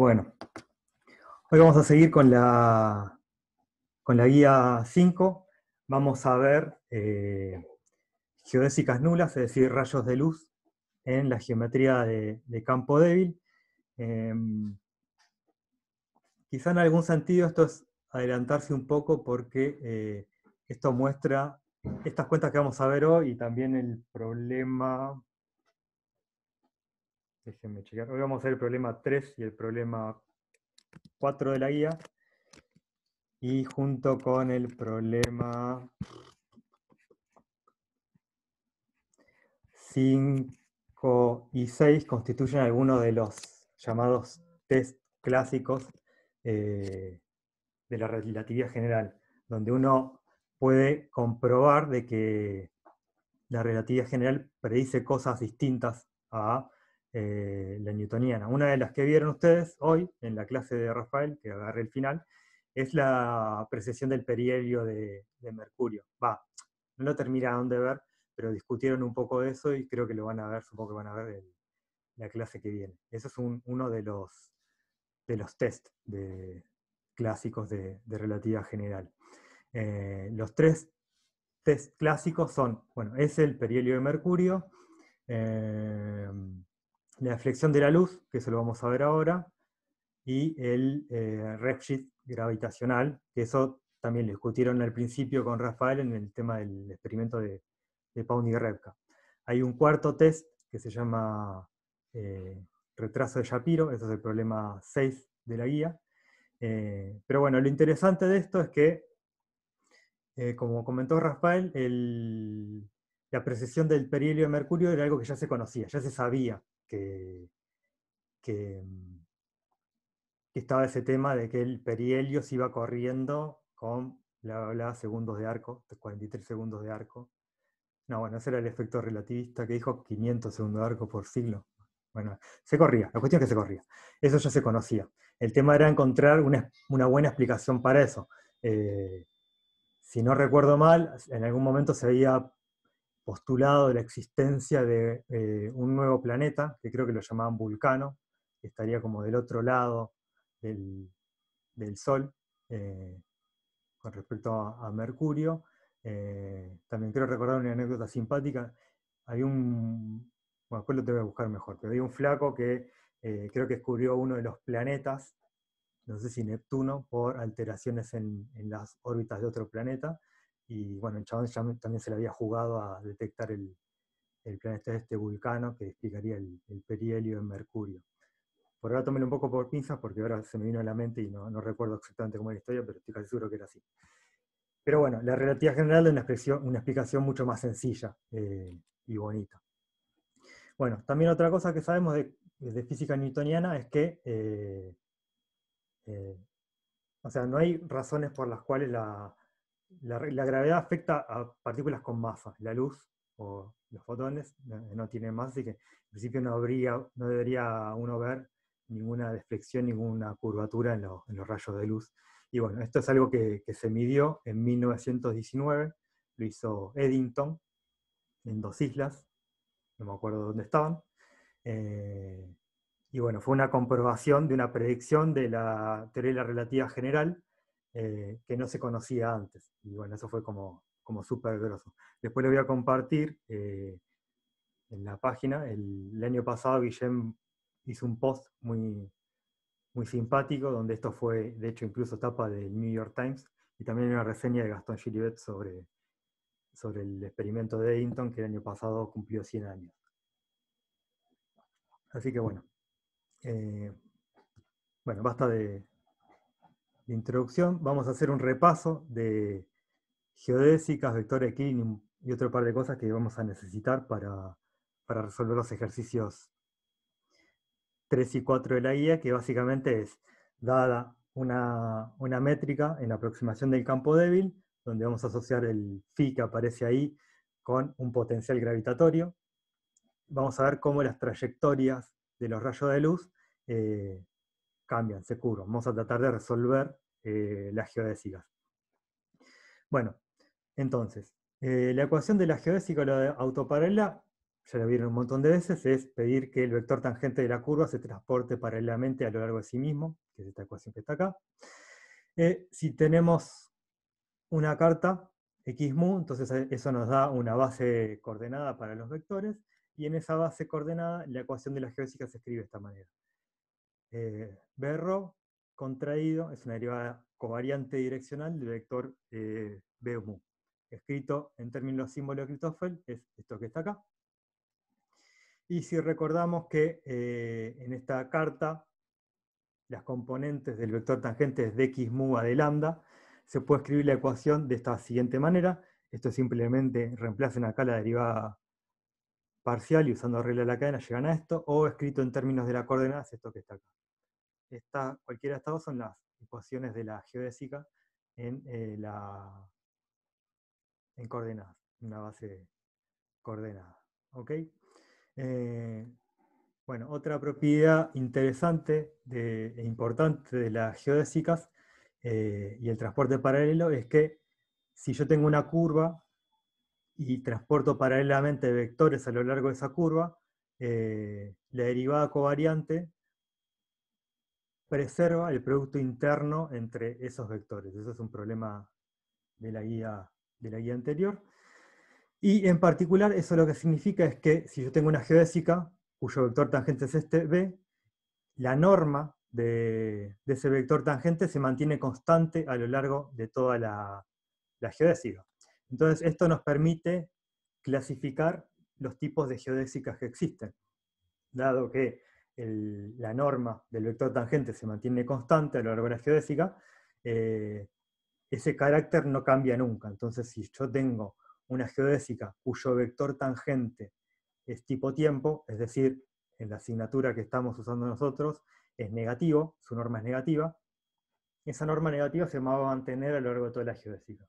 Bueno, hoy vamos a seguir con la, con la guía 5. Vamos a ver eh, geodésicas nulas, es decir, rayos de luz en la geometría de, campo débil. Em, quizá en algún sentido esto es adelantarse un poco porque eh, esto muestra estas cuentas que vamos a ver hoy y también el problema Déjenme checar. Hoy vamos a ver el problema 3 y el problema 4 de la guía. Y junto con el problema 5 y 6 constituyen algunos de los llamados test clásicos eh, de la relatividad general, donde uno puede comprobar de que la relatividad general predice cosas distintas a eh, la newtoniana. Una de las que vieron ustedes hoy en la clase de Rafael, que agarré el final, es la precesión del perihelio de, Mercurio. Va, no lo terminaron de ver, pero discutieron un poco de eso y creo que lo van a ver, supongo que van a ver en la clase que viene. Eso es un, uno de los, de los test de, clásicos de, de relatividad general. Eh, los tres test clásicos son, bueno, es el perihelio de Mercurio, eh, la deflexión de la luz, que eso lo vamos a ver ahora, y el eh, gravitacional, que eso también lo discutieron al principio con Rafael en el tema del experimento de, de y Repka. Hay un cuarto test que se llama eh, retraso de Shapiro, eso es el problema 6 de la guía. Eh, pero bueno, lo interesante de esto es que, eh, como comentó Rafael, la precesión del perihelio de Mercurio era algo que ya se conocía, ya se sabía. Mm, que, estaba ese tema de que el perihelio se iba corriendo con bla, bla, segundos de arco, 43 segundos de arco. No, bueno, ese era el efecto relativista que dijo 500 segundos de arco por siglo. Bueno, se corría, la cuestión es que se corría. Eso ya se conocía. El tema era encontrar una, buena explicación para eso. Eh, si no recuerdo mal, en algún momento se veía, postulado de la existencia de eh, un nuevo planeta, que creo que lo llamaban Vulcano, que estaría como del otro lado del, Sol eh, con respecto a, Mercurio. Eh, también quiero recordar una anécdota simpática. Hay un, bueno, después lo te voy buscar mejor, pero hay un flaco que creo que descubrió uno de los planetas, no sé si Neptuno, por alteraciones en las órbitas de otro planeta y bueno, el chabón también se le había jugado a detectar el, planeta de este vulcano que explicaría el, perihelio en Mercurio. Por ahora tomélo un poco por pinzas porque ahora se me vino a la mente y no, recuerdo exactamente cómo era la historia, pero estoy casi seguro que era así. Pero bueno, la relatividad general es una, explicación mucho más sencilla eh, y bonita. Bueno, también otra cosa que sabemos de, física newtoniana es que, eh, eh, o sea, no hay razones por las cuales la, la, gravedad afecta a partículas con masa. La luz o los fotones no, tiene tienen masa, así que en principio no, habría, no debería uno ver ninguna deflexión, ninguna curvatura en, los rayos de luz. Y bueno, esto es algo que, se midió en 1919, lo hizo Eddington en dos islas, no me acuerdo dónde estaban. Eh, y bueno, fue una comprobación de una predicción de la teoría de la relatividad general eh, que no se conocía antes. Y bueno, eso fue como, como súper grosso. Después lo voy a compartir eh, en la página. El, año pasado Guillem hizo un post muy, muy simpático, donde esto fue, de hecho, incluso tapa del New York Times, y también una reseña de Gastón Gilibet sobre, sobre el experimento de Eddington, que el año pasado cumplió 100 años. Así que bueno, eh, bueno, basta de, de introducción, vamos a hacer un repaso de geodésicas, vectores y otro par de cosas que vamos a necesitar para, resolver los ejercicios 3 y 4 de la guía, que básicamente es dada una, métrica en la aproximación del campo débil, donde vamos a asociar el phi que aparece ahí con un potencial gravitatorio. Vamos a ver cómo las trayectorias de los rayos de luz eh, cambian, se Vamos a tratar de resolver eh, las geodésicas. Bueno, entonces, eh, la ecuación de la geodésica o la autoparalela, ya la vieron un montón de veces, es pedir que el vector tangente de la curva se transporte paralelamente a lo largo de sí mismo, que es esta ecuación que está acá. Eh, si tenemos una carta, x mu, entonces eso nos da una base coordenada para los vectores, y en esa base coordenada la ecuación de la geodésica se escribe de esta manera eh, contraído es una derivada covariante direccional del vector b eh, mu Escrito en términos de símbolo de Christoffel es esto que está acá. Y si recordamos que eh, en esta carta las componentes del vector tangente es de x mu a de lambda, se puede escribir la ecuación de esta siguiente manera. Esto simplemente reemplacen acá la derivada parcial y usando regla de la cadena llegan a esto, o escrito en términos de coordenada coordenadas, esto que está acá cualquiera de dos son las ecuaciones de la geodésica en, eh, la, en coordenadas, en base coordenada. Eh, bueno, otra propiedad interesante de, e importante de las geodésicas eh, y el transporte paralelo es que si yo tengo una curva y transporto paralelamente vectores a lo largo de esa curva, la derivada covariante preserva el Producto Interno entre esos vectores. Eso es un problema de la guía, de la guía anterior. Y en particular, eso lo que significa es que si yo tengo una geodésica, cuyo vector tangente es este B, la norma de, ese vector tangente se mantiene constante a lo largo de toda la, la geodésica. Entonces, esto nos permite clasificar los tipos de geodésicas que existen, dado que la norma del vector tangente se mantiene constante a lo largo de la geodésica, eh, ese carácter no cambia nunca. Entonces, si yo tengo una geodésica cuyo vector tangente es tipo tiempo, es decir, en la asignatura que estamos usando nosotros, es negativo, su norma es negativa, esa norma negativa se va a mantener a lo largo de toda la geodésica.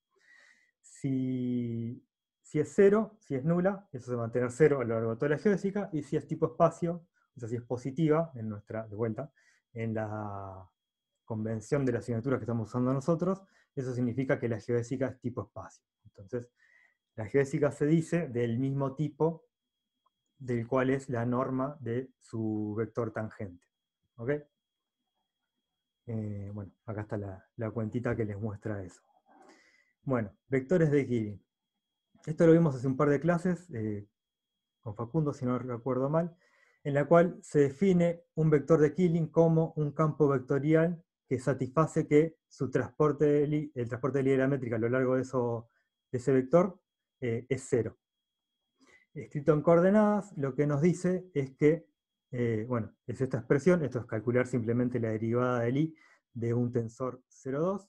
Si, si es cero, si es nula, eso se va a mantener cero a lo largo de toda la geodésica, y si es tipo espacio, esa sí es positiva, en nuestra, de vuelta, en la convención de la asignatura que estamos usando nosotros, eso significa que la geodésica es tipo espacio. Entonces, la geodésica se dice del mismo tipo del cual es la norma de su vector tangente. ¿Ok? Eh, bueno, acá está la, la, cuentita que les muestra eso. Bueno, vectores de Killing Esto lo vimos hace un par de clases, eh, con Facundo, si no recuerdo mal, en la cual se define un vector de Killing como un campo vectorial que satisface que su transporte el transporte de la métrica a lo largo de, eso, ese vector eh, es cero. Escrito en coordenadas, lo que nos dice es que, eh, bueno, es esta expresión, esto es calcular simplemente la derivada del i de un tensor 0,2.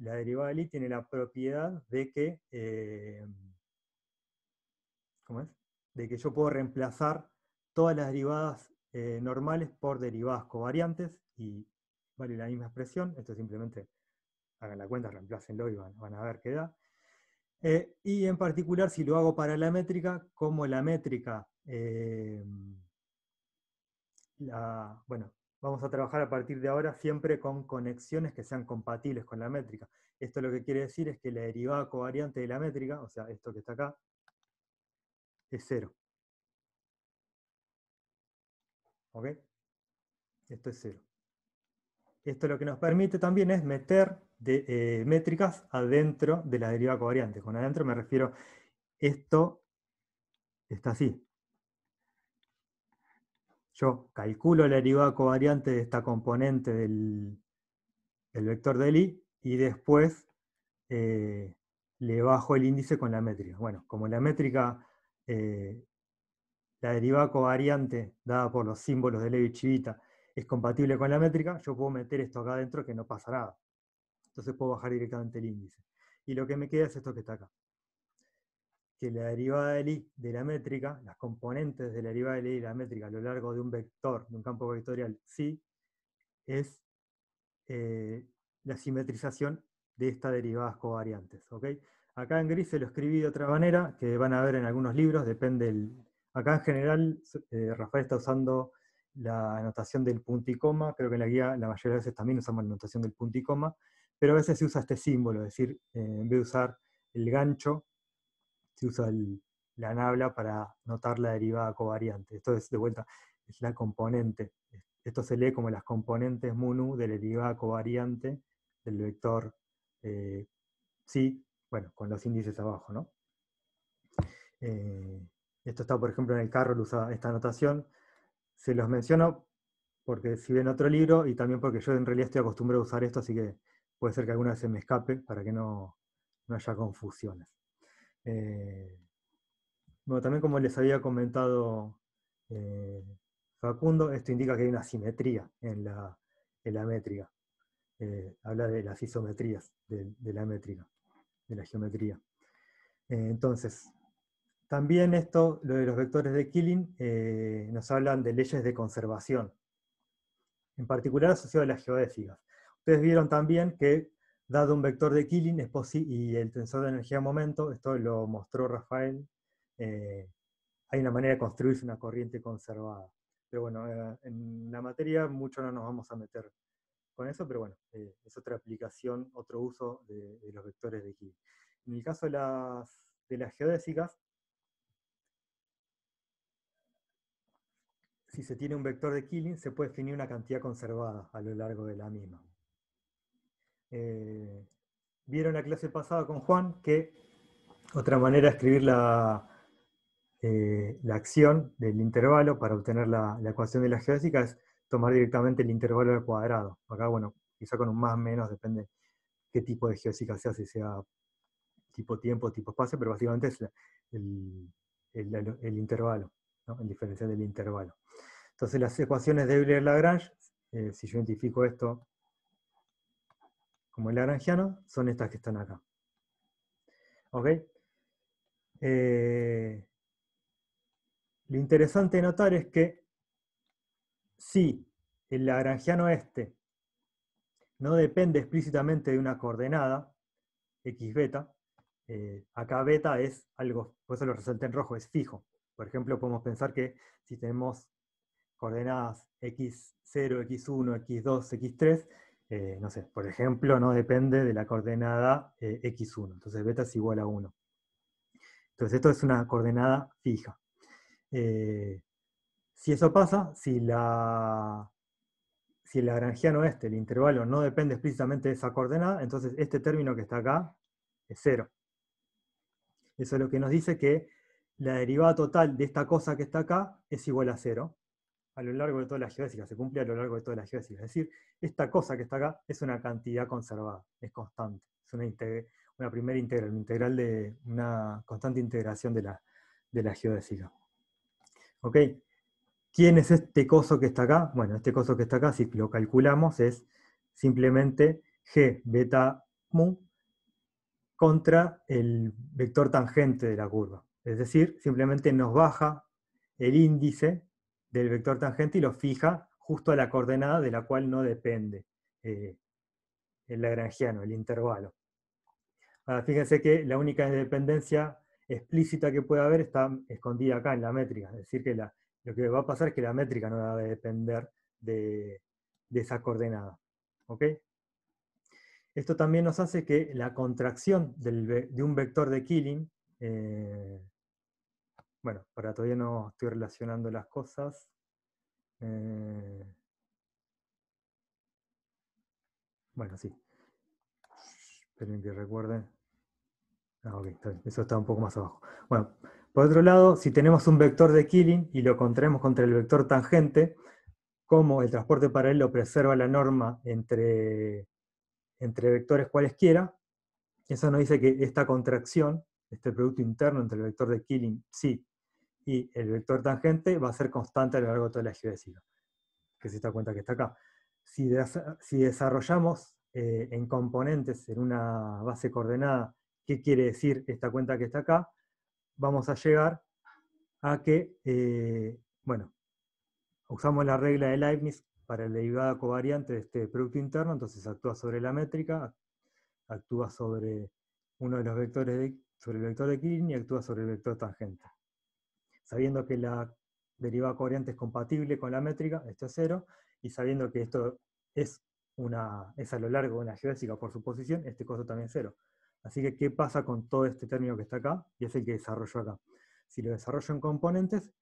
La derivada del i tiene la propiedad de que, eh, De que yo puedo reemplazar todas las derivadas eh, normales por derivadas covariantes, y vale la misma expresión, esto simplemente hagan la cuenta, reemplácenlo y van, a ver qué da. Eh, y en particular, si lo hago para la métrica, como la métrica, eh, bueno, vamos a trabajar a partir de ahora siempre con conexiones que sean compatibles con la métrica. Esto lo que quiere decir es que la derivada covariante de la métrica, o sea, esto que está acá, es cero. Esto es cero. Esto lo que nos permite también es meter eh, métricas adentro de la derivada covariante. Con adentro me refiero, esto está así. Yo calculo la derivada covariante de esta componente del, vector del i y después eh, le bajo el índice con la métrica. Bueno, como la métrica eh, la derivada covariante dada por los símbolos de Levi chivita es compatible con la métrica, yo puedo meter esto acá adentro que no pasa nada. Entonces puedo bajar directamente el índice. Y lo que me queda es esto que está acá. Que la derivada del i de la métrica, las componentes de la derivada del i de la métrica a lo largo de un vector, de un campo vectorial sí es eh, la simetrización de estas derivadas covariantes. Acá en gris se lo escribí de otra manera, que van a ver en algunos libros, depende del... Acá en general eh, Rafael está usando la anotación del punto y coma, creo que en la guía la mayoría de veces también usamos la anotación del punto y coma, pero a veces se usa este símbolo, es decir, eh, en vez de usar el gancho, se usa la nabla para notar la derivada covariante. Esto es, de vuelta, es la componente. Esto se lee como las componentes MUNU de la derivada covariante del vector eh, sí, bueno, con los índices abajo, ¿no? Eh, esto está por ejemplo en el carro usa esta anotación, se los menciono porque si ven otro libro y también porque yo en realidad estoy acostumbrado a usar esto, así que puede ser que alguna vez se me escape para que no, haya confusiones. Eh, bueno, también como les había comentado eh, Facundo, esto indica que hay una simetría en la, métrica. Eh, habla de las isometrías de, la métrica, de la geometría. entonces, también esto, lo de los vectores de Killing, eh, nos hablan de leyes de conservación, en particular asociado a las geodésicas. Ustedes vieron también que, dado un vector de Killing es y el tensor de energía-momento, esto lo mostró Rafael, eh, hay una manera de construirse una corriente conservada. Pero bueno, eh, en la materia mucho no nos vamos a meter con eso, pero bueno, es otra aplicación, otro uso de, los vectores de Killing. En el caso de las geodésicas, si se tiene un vector de Killing, se puede definir una cantidad conservada a lo largo de la misma. Eh, vieron la clase pasada con Juan que otra manera de escribir la, eh, la acción del intervalo para obtener la, ecuación de la geodésica es tomar directamente el intervalo al cuadrado. Acá, bueno, quizá con un más menos, depende qué tipo de geodésica sea, si sea tipo tiempo, tipo espacio, pero básicamente es el, el, intervalo en diferencia del intervalo. Entonces las ecuaciones de Euler-Lagrange, eh, si yo identifico esto como el lagrangiano, son estas que están acá. Eh, lo interesante de notar es que si el lagrangiano este no depende explícitamente de una coordenada, x beta, eh, acá beta es algo, por eso lo resalté en rojo, es fijo. Por ejemplo, podemos pensar que si tenemos coordenadas x0, x1, x2, x3, no sé, por ejemplo, no depende de la coordenada eh, x1. Entonces beta es igual a 1. Entonces esto es una coordenada fija. Eh, si eso pasa, si la si el lagrangiano este, el intervalo, no depende explícitamente de esa coordenada, entonces este término que está acá es 0. Eso es lo que nos dice que la derivada total de esta cosa que está acá es igual a cero, a lo largo de toda la geodésica, se cumple a lo largo de toda la geodésica. Es decir, esta cosa que está acá es una cantidad conservada, es constante, es una, primera integral, integral de una constante integración de la, de la geodésica. ¿Ok? ¿Quién es este coso que está acá? Bueno, este coso que está acá, si lo calculamos, es simplemente g beta mu contra el vector tangente de la curva. Es decir, simplemente nos baja el índice del vector tangente y lo fija justo a la coordenada de la cual no depende eh, el lagrangiano, el intervalo. Ahora fíjense que la única dependencia explícita que puede haber está escondida acá en la métrica, es decir, que lo que va a pasar es que la métrica no va a depender de, esa coordenada. Esto también nos hace que la contracción de un vector de Killing eh, bueno, para todavía no estoy relacionando las cosas. Eh, bueno, sí. Esperen que recuerden. Ah, ok, Eso está un poco más abajo. Bueno, por otro lado, si tenemos un vector de Killing y lo contraemos contra el vector tangente, como el transporte paralelo preserva la norma entre, entre vectores cualesquiera, eso nos dice que esta contracción, este producto interno entre el vector de Killing, sí, y el vector tangente va a ser constante a lo largo de toda la eje que se esta cuenta que está acá. Si, desarrollamos eh, en componentes, en una base coordenada, qué quiere decir esta cuenta que está acá, vamos a llegar a que, eh, bueno, usamos la regla de Leibniz para la derivada covariante de este producto interno, entonces actúa sobre la métrica, actúa sobre uno de los vectores de, sobre el vector de Killing y actúa sobre el vector tangente sabiendo que la derivada covariante es compatible con la métrica, esto es cero, y sabiendo que esto es, una, es a lo largo de una geodésica por su posición este costo también es cero. Así que, ¿qué pasa con todo este término que está acá? Y es el que desarrollo acá. Si lo desarrollo en componentes,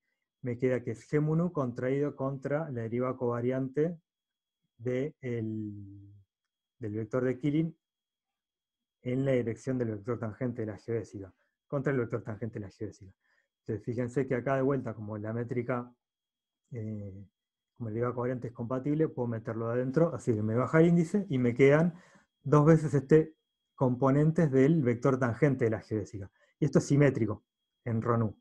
me queda que es g contraído contra la derivada covariante de del vector de Killing en la dirección del vector tangente de la geodésica, contra el vector tangente de la geodésica. Este, fíjense que acá de vuelta, como la métrica, eh, como el IVA coherente es compatible, puedo meterlo adentro, así que me baja el índice y me quedan dos veces este componentes del vector tangente de la geodésica. Y esto es simétrico en RONU.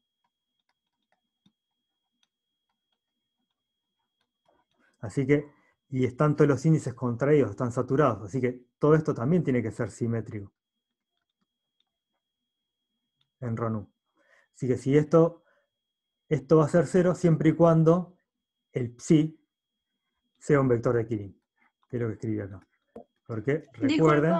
Así que, y están todos los índices contraídos, están saturados, así que todo esto también tiene que ser simétrico en RONU. Así que si esto, esto va a ser cero siempre y cuando el psi sea un vector de Kirin, que es lo que escribí acá. Porque recuerden...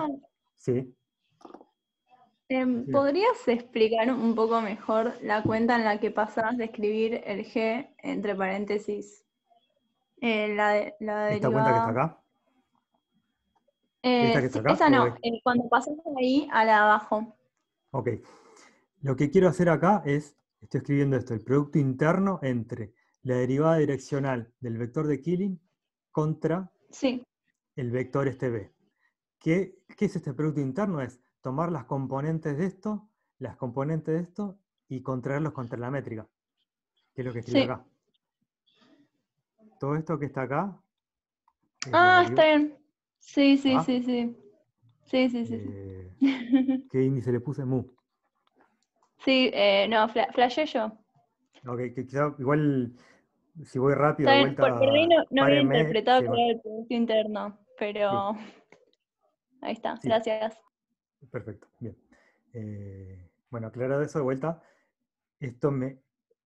Em, sí. ¿Podrías explicar un poco mejor la cuenta en la que pasas de escribir el G entre paréntesis? Eh, ¿Esta cuenta que está acá? Eh, ¿Esta que está acá? Esa no, eh, cuando pasas de ahí a la de abajo. Ok, lo que quiero hacer acá es, estoy escribiendo esto, el producto interno entre la derivada direccional del vector de Killing contra el vector este B. ¿Qué, es este producto interno? Es tomar las componentes de esto, las componentes de esto y contraerlos contra la métrica, ¿Qué es lo que escribo acá. Todo esto que está acá. ah, está bien. ¿Ah? Sí, sí, sí, sí. Sí, sí, eh, sí. ¿Qué índice le puse? Mu. Sí, eh, no, flashé yo. Ok, quizá igual si voy rápido de vuelta. no, había interpretado el producto interno, pero ahí está, gracias. Perfecto, bien. Eh, bueno, aclarado eso de vuelta, esto me,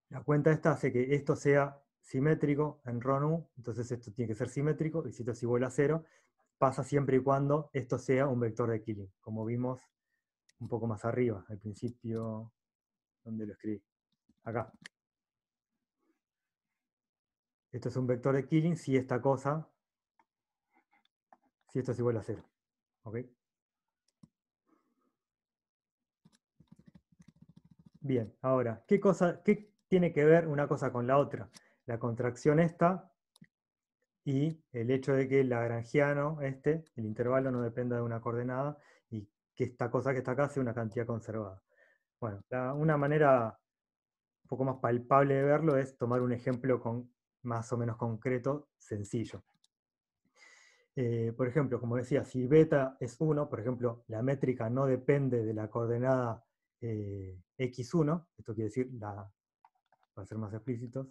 la cuenta esta hace que esto sea simétrico en RONU, entonces esto tiene que ser simétrico, y si esto es igual a cero, pasa siempre y cuando esto sea un vector de Killing, como vimos un poco más arriba, al principio ¿Dónde lo escribí? Acá. Esto es un vector de Killing si esta cosa, si esto es igual a cero. ¿Ok? Bien, ahora, ¿qué, cosa, ¿qué tiene que ver una cosa con la otra? La contracción esta y el hecho de que el lagrangiano este, el intervalo no dependa de una coordenada y que esta cosa que está acá sea una cantidad conservada. Bueno, una manera un poco más palpable de verlo es tomar un ejemplo más o menos concreto, sencillo. Eh, por ejemplo, como decía, si beta es 1, por ejemplo, la métrica no depende de la coordenada x1, eh, esto quiere decir, la, para ser más explícitos,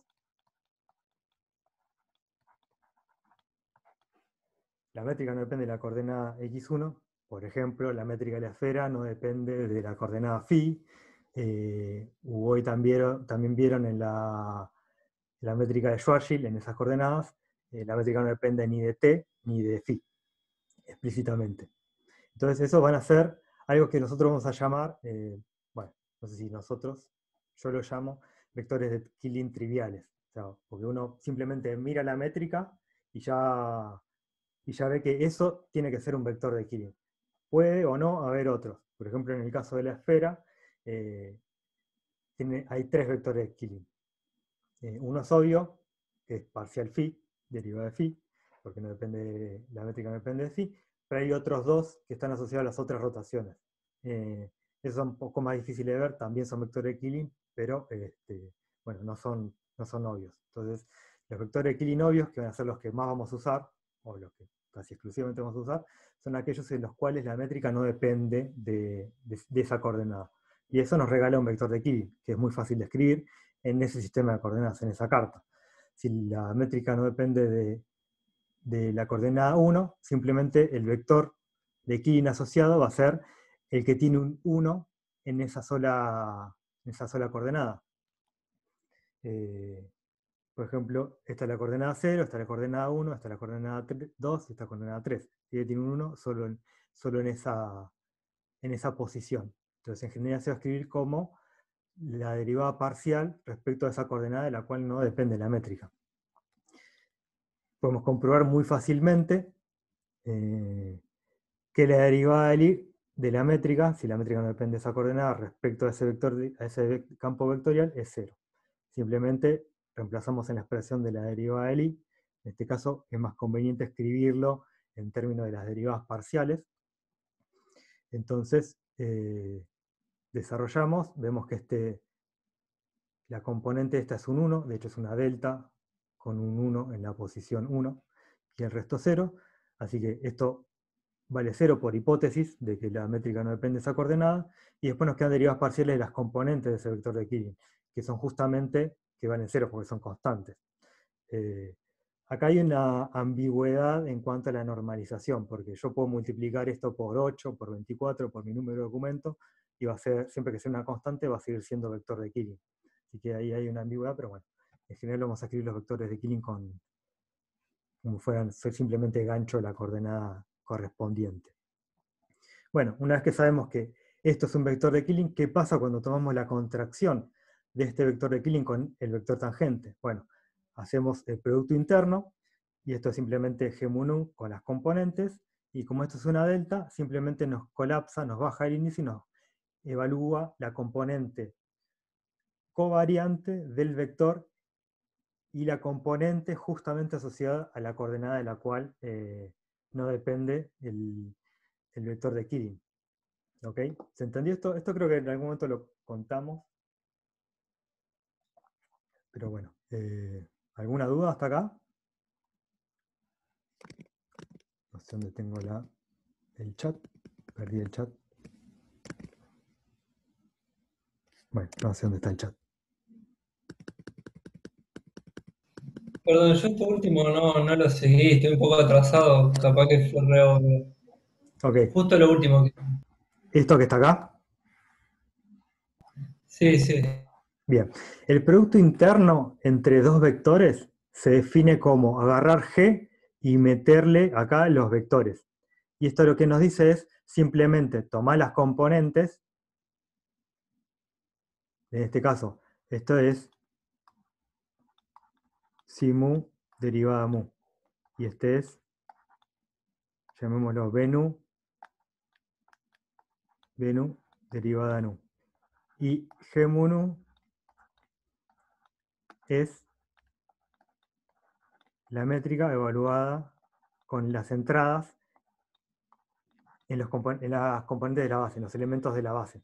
la métrica no depende de la coordenada x1, por ejemplo, la métrica de la esfera no depende de la coordenada phi. Eh, hoy también, vieron en la, métrica de Schwarzschild, en esas coordenadas, eh, la métrica no depende ni de t ni de phi, explícitamente. Entonces, eso van a ser algo que nosotros vamos a llamar, eh, bueno, no sé si nosotros, yo lo llamo vectores de Killing triviales. porque uno simplemente mira la métrica y ya, y ya ve que eso tiene que ser un vector de Killing puede o no haber otros. Por ejemplo, en el caso de la esfera, eh, hay tres vectores de Killing. Eh, uno es obvio, que es parcial phi, derivado de phi, porque no depende, la métrica no depende de phi, pero hay otros dos que están asociados a las otras rotaciones. Eh, son es un poco más difíciles de ver, también son vectores de Killing, pero este, bueno, no son, no son obvios. Entonces, los vectores de Killing obvios, que van a ser los que más vamos a usar, o los que casi exclusivamente vamos a usar, son aquellos en los cuales la métrica no depende de, esa coordenada. Y eso nos regala un vector de Kirin, que es muy fácil de escribir en ese sistema de coordenadas, en esa carta. Si la métrica no depende de, la coordenada 1, simplemente el vector de Kirin asociado va a ser el que tiene un 1 en esa sola, en esa sola coordenada. Eh, por ejemplo, esta es la coordenada 0, esta es la coordenada 1, esta es la coordenada 2 y esta es la coordenada 3. Y tiene un 1 solo en, en, esa, en esa posición. Entonces en general se va a escribir como la derivada parcial respecto a esa coordenada de la cual no depende la métrica. Podemos comprobar muy fácilmente eh, que la derivada del de la métrica, si la métrica no depende de esa coordenada respecto a ese, vector, a ese campo vectorial, es 0. Simplemente reemplazamos en la expresión de la derivada del i, en este caso es más conveniente escribirlo en términos de las derivadas parciales. Entonces, eh, desarrollamos, vemos que este, la componente esta es un 1, de hecho es una delta con un 1 en la posición 1, y el resto 0, así que esto vale 0 por hipótesis de que la métrica no depende de esa coordenada, y después nos quedan derivadas parciales de las componentes de ese vector de Killing, que son justamente que van en cero porque son constantes. Eh, acá hay una ambigüedad en cuanto a la normalización, porque yo puedo multiplicar esto por 8, por 24, por mi número de documento, y va a ser, siempre que sea una constante, va a seguir siendo vector de Killing. Así que ahí hay una ambigüedad, pero bueno, en general vamos a escribir los vectores de Killing con, como fueran simplemente gancho de la coordenada correspondiente. Bueno, una vez que sabemos que esto es un vector de Killing, ¿qué pasa cuando tomamos la contracción de este vector de Killing con el vector tangente. Bueno, hacemos el producto interno, y esto es simplemente g con las componentes, y como esto es una delta, simplemente nos colapsa, nos baja el índice y nos evalúa la componente covariante del vector y la componente justamente asociada a la coordenada de la cual eh, no depende el, vector de Killing ¿Ok? ¿Se entendió esto? Esto creo que en algún momento lo contamos, pero bueno, eh, ¿alguna duda hasta acá? No sé dónde tengo la, el chat. Perdí el chat. Bueno, no sé dónde está el chat. Perdón, yo esto último no, lo seguí, estoy un poco atrasado, capaz que fue re Justo lo último. ¿Esto que está acá? Sí, sí. Bien, el producto interno entre dos vectores se define como agarrar G y meterle acá los vectores. Y esto lo que nos dice es simplemente tomar las componentes, en este caso, esto es si derivada mu, y este es, llamémoslo venu, venu derivada nu, y g mu es la métrica evaluada con las entradas en, los las componentes de la base, en los elementos de la base.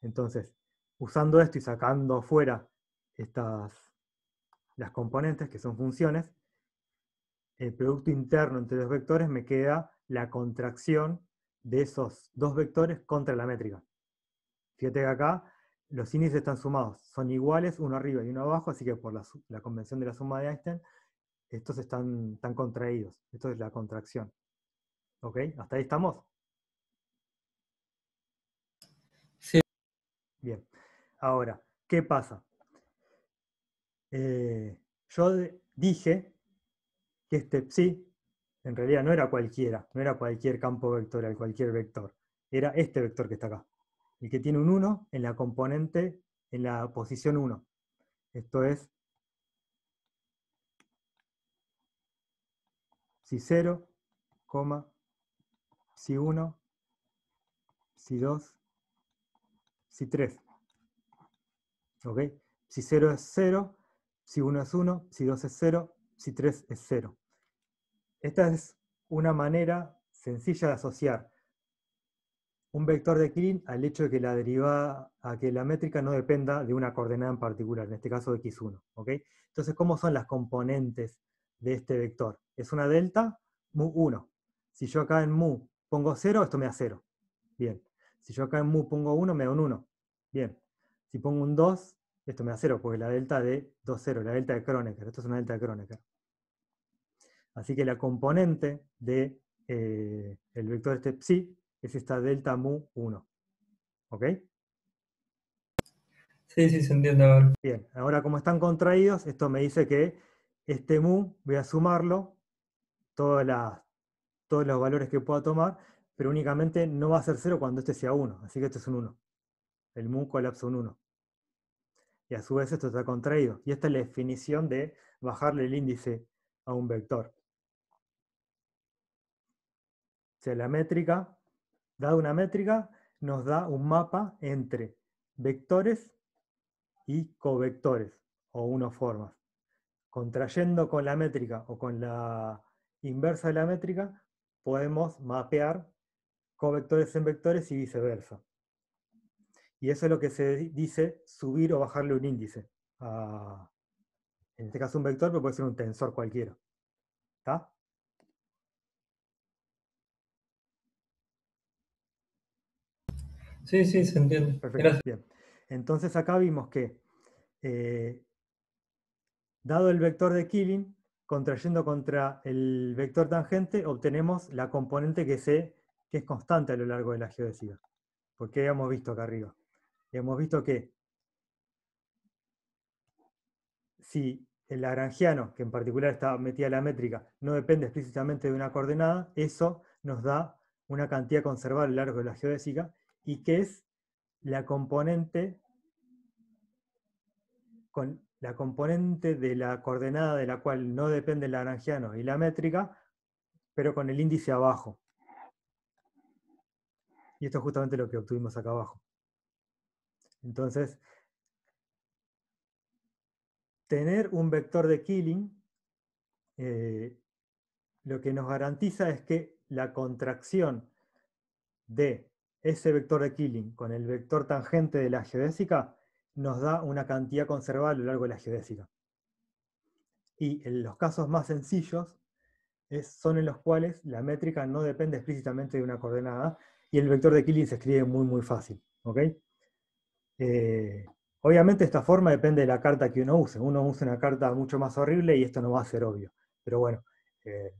Entonces, usando esto y sacando fuera estas, las componentes, que son funciones, el producto interno entre los vectores me queda la contracción de esos dos vectores contra la métrica. Fíjate que acá los índices están sumados, son iguales, uno arriba y uno abajo, así que por la, convención de la suma de Einstein, estos están, contraídos. Esto es la contracción. ¿Ok? ¿Hasta ahí estamos? Sí. Bien. Ahora, ¿qué pasa? Eh, yo dije que este psi en realidad no era cualquiera, no era cualquier campo vectorial, cualquier vector. Era este vector que está acá el que tiene un 1 en la componente, en la posición 1. Esto es, si 0, si 1, si 2, si 3. ¿Ok? Si 0 es 0, si 1 es 1, si 2 es 0, si 3 es 0. Esta es una manera sencilla de asociar un vector de Killing al hecho de que la derivada, a que la métrica no dependa de una coordenada en particular, en este caso de x1. Entonces, ¿cómo son las componentes de este vector? Es una delta, mu 1. Si yo acá en mu pongo 0, esto me da 0. Bien. Si yo acá en mu pongo 1, me da un 1. Bien. Si pongo un 2, esto me da 0, porque la delta de 2, 0, la delta de Kronecker. Esto es una delta de Kronecker. Así que la componente del de, eh, vector este psi es esta delta mu 1. ¿Ok? Sí, sí, se entiende Bien, ahora como están contraídos, esto me dice que este mu voy a sumarlo, todas las, todos los valores que pueda tomar, pero únicamente no va a ser 0 cuando este sea 1, así que este es un 1. El mu colapsa un 1. Y a su vez esto está contraído. Y esta es la definición de bajarle el índice a un vector. O sea, la métrica Dada una métrica, nos da un mapa entre vectores y covectores, o uno formas. Contrayendo con la métrica o con la inversa de la métrica, podemos mapear covectores en vectores y viceversa. Y eso es lo que se dice subir o bajarle un índice. en este caso un vector, pero puede ser un tensor cualquiera. ¿Está? Sí, sí, se entiende. Perfecto. Entonces acá vimos que, eh, dado el vector de Killing, contrayendo contra el vector tangente, obtenemos la componente que, se, que es constante a lo largo de la geodesía. Porque hemos visto acá arriba. Hemos visto que si el lagrangiano, que en particular está metida la métrica, no depende explícitamente de una coordenada, eso nos da una cantidad conservada a lo largo de la geodésica, y que es la componente, con la componente de la coordenada de la cual no depende el laranjiano y la métrica, pero con el índice abajo. Y esto es justamente lo que obtuvimos acá abajo. Entonces, tener un vector de Killing eh, lo que nos garantiza es que la contracción de ese vector de Killing con el vector tangente de la geodésica nos da una cantidad conservada a lo largo de la geodésica. Y en los casos más sencillos son en los cuales la métrica no depende explícitamente de una coordenada y el vector de Killing se escribe muy muy fácil. Eh, obviamente esta forma depende de la carta que uno use. Uno usa una carta mucho más horrible y esto no va a ser obvio. Pero bueno, eh,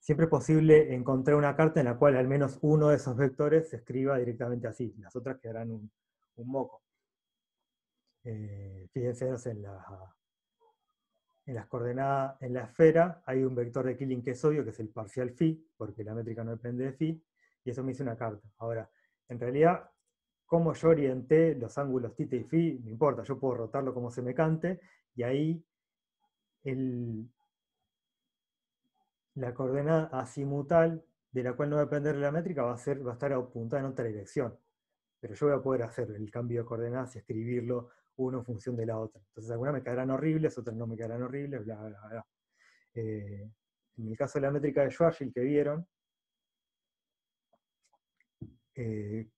siempre es posible encontrar una carta en la cual al menos uno de esos vectores se escriba directamente así, las otras quedarán un, moco. Eh, fíjense en, las coordenadas, en la esfera hay un vector de Killing que es obvio, que es el parcial phi, porque la métrica no depende de phi, y eso me hizo una carta. Ahora, en realidad, ¿cómo yo orienté los ángulos theta y phi, no importa, yo puedo rotarlo como se me cante, y ahí el, la coordenada asimutal de la cual no va a depender la métrica va a, ser, va a estar apuntada en otra dirección. Pero yo voy a poder hacer el cambio de coordenadas y escribirlo uno en función de la otra. Entonces algunas me quedarán horribles, otras no me quedarán horribles, bla, bla, bla. Eh, en el caso de la métrica de Schwarzschild que vieron, eh,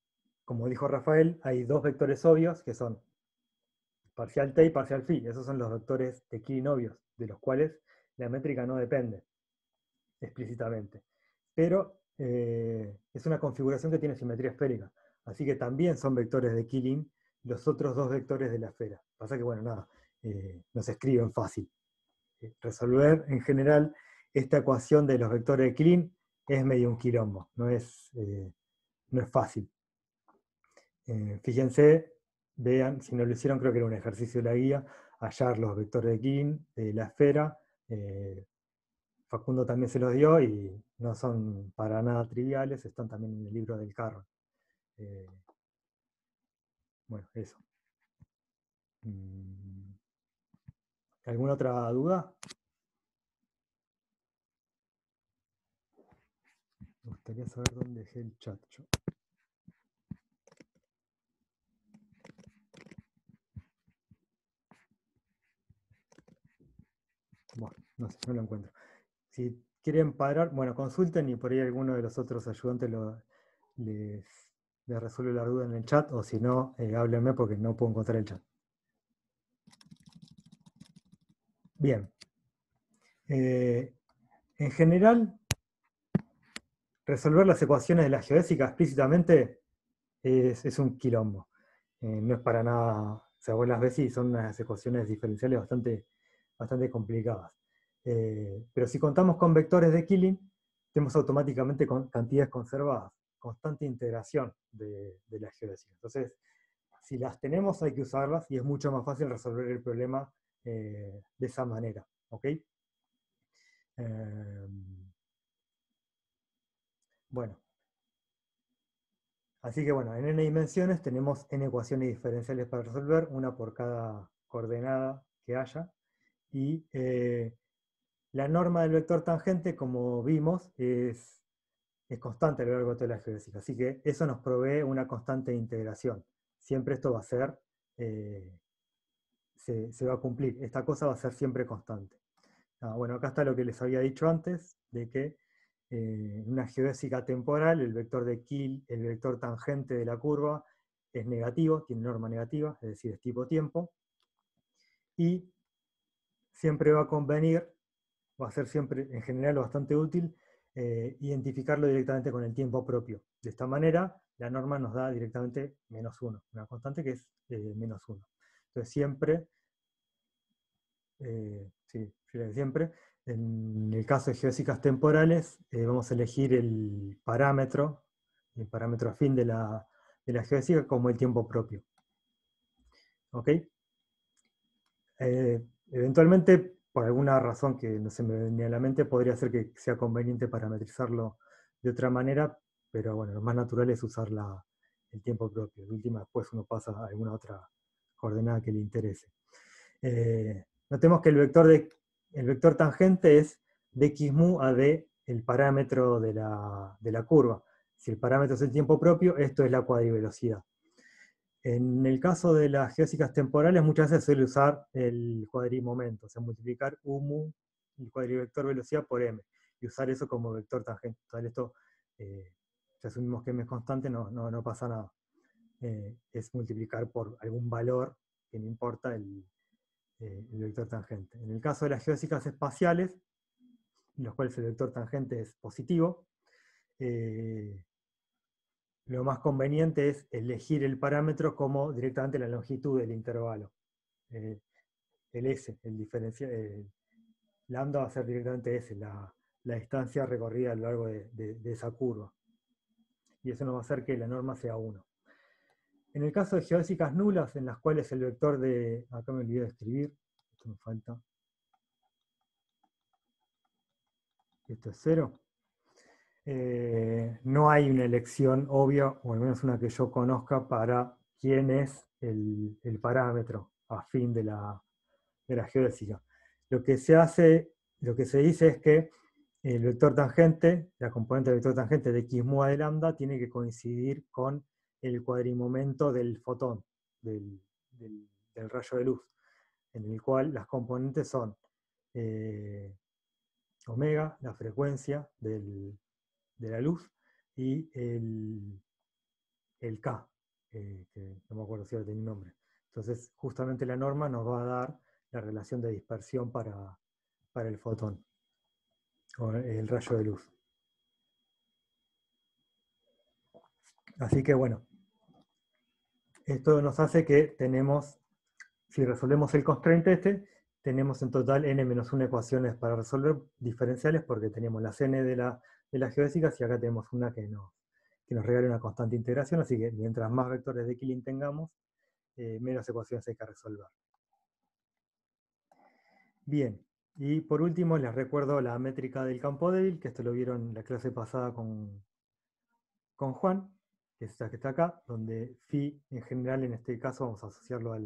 como dijo Rafael, hay dos vectores obvios que son parcial t y parcial phi. Esos son los vectores de obvios, de los cuales la métrica no depende explícitamente. Pero eh, es una configuración que tiene simetría esférica, así que también son vectores de Killing los otros dos vectores de la esfera. Pasa que, bueno, nada, eh, no se escriben fácil. Eh, resolver en general esta ecuación de los vectores de Killing es medio un quilombo, no es, no es fácil. fíjense, vean, si no lo hicieron, creo que era un ejercicio de la guía, hallar los vectores de Killing de la esfera, Facundo también se los dio y no son para nada triviales, están también en el libro del carro. Eh, bueno, eso. Mm. ¿Alguna otra duda? Me gustaría saber dónde dejé el chat Bueno, no sé, no lo encuentro si quieren parar, bueno, consulten y por ahí alguno de los otros ayudantes les, resuelve la duda en el chat, o si no, eh, háblenme porque no puedo encontrar el chat. Bien. Eh, en general, resolver las ecuaciones de la geodésica explícitamente es, un quilombo. Eh, no es para nada, o sea, vos las veces y son unas ecuaciones diferenciales bastante, bastante complicadas. Eh, pero si contamos con vectores de Killing, tenemos automáticamente cantidades conservadas, constante integración de, la geodesia Entonces, si las tenemos hay que usarlas y es mucho más fácil resolver el problema eh, de esa manera. ¿ok? Em, bueno. Así que bueno, en n dimensiones tenemos n ecuaciones diferenciales para resolver, una por cada coordenada que haya, y eh, la norma del vector tangente, como vimos, es, constante a lo largo de toda la geodésica, así que eso nos provee una constante de integración. Siempre esto va a ser, eh, se, va a cumplir, esta cosa va a ser siempre constante. Ah, bueno, acá está lo que les había dicho antes, de que eh, en una geodésica temporal el vector de Kiel, el vector tangente de la curva, es negativo, tiene norma negativa, es decir, es tipo tiempo, y siempre va a convenir va a ser siempre en general bastante útil eh, identificarlo directamente con el tiempo propio. De esta manera, la norma nos da directamente menos 1, una constante que es eh, menos uno. Entonces siempre, eh, sí, siempre, en el caso de geodésicas temporales, vamos a elegir el parámetro, el parámetro afín de la, de la geodésica como el tiempo propio. ¿Ok? eventualmente por alguna razón que no se me venía a la mente, podría ser que sea conveniente parametrizarlo de otra manera, pero bueno, lo más natural es usar el tiempo propio. última, después uno pasa a alguna otra coordenada que le interese. Eh, notemos que el vector, tangente es de mu a d el parámetro de la, de la curva. Si el parámetro es el tiempo propio, esto es la cuadrivelocidad. En el caso de las geósicas temporales, muchas veces suele usar el cuadrimomento, o sea, multiplicar UMU, el cuadrivector velocidad, por M, y usar eso como vector tangente. Entonces, esto, si eh, asumimos que M es constante, no, no, pasa nada. Eh, es multiplicar por algún valor que no importa eh, el, vector tangente. En el caso de las geósicas espaciales, en los cuales el vector tangente es positivo, lo más conveniente es elegir el parámetro como directamente la longitud del intervalo. Eh, el S, el diferencial, lambda va a ser directamente S, la, distancia recorrida a lo largo de, de, esa curva. Y eso nos va a hacer que la norma sea 1. En el caso de geodésicas nulas, en las cuales el vector de... Acá me olvidé de escribir, esto me falta. Esto es 0. Eh, no hay una elección obvia, o al menos una que yo conozca, para quién es el, parámetro a fin de la, geodesia. Lo que se hace, lo que se dice es que el vector tangente, la componente del vector tangente de x mu de lambda, tiene que coincidir con el cuadrimomento del fotón, del, rayo de luz, en el cual las componentes son eh, omega, la frecuencia del, de la luz y el, K, eh, que no me acuerdo si ahora tenía un nombre. Entonces, justamente la norma nos va a dar la relación de dispersión para, el fotón, o el rayo de luz. Así que bueno, esto nos hace que tenemos, si resolvemos el constraint este, tenemos en total n-1 ecuaciones para resolver diferenciales porque tenemos las n de la en las geodésicas y acá tenemos una que nos, regala una constante integración, así que mientras más vectores de Killing tengamos, eh, menos ecuaciones hay que resolver. Bien, y por último les recuerdo la métrica del campo débil, que esto lo vieron en la clase pasada con, con Juan, que es esta que está acá, donde phi en general en este caso vamos a asociarlo a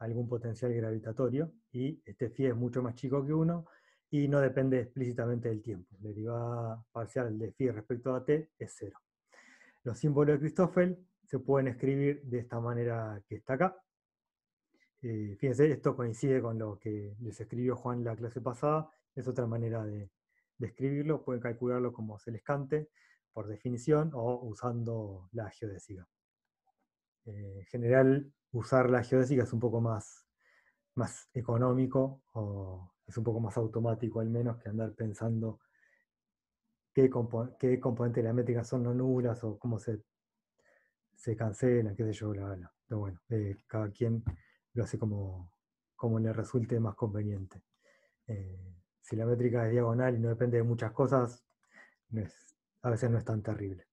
algún potencial gravitatorio, y este phi es mucho más chico que 1, y no depende explícitamente del tiempo. Derivada parcial de phi respecto a t es cero. Los símbolos de Christoffel se pueden escribir de esta manera que está acá. Eh, fíjense, esto coincide con lo que les escribió Juan la clase pasada, es otra manera de, escribirlo, pueden calcularlo como se les cante, por definición, o usando la geodésica. Eh, en general, usar la geodésica es un poco más, más económico o es un poco más automático al menos que andar pensando qué, qué componentes de la métrica son no nulas o cómo se, se cancelan, qué sé yo, la bla. Pero bueno, eh, cada quien lo hace como, como le resulte más conveniente. Eh, si la métrica es diagonal y no depende de muchas cosas, a veces no es tan terrible.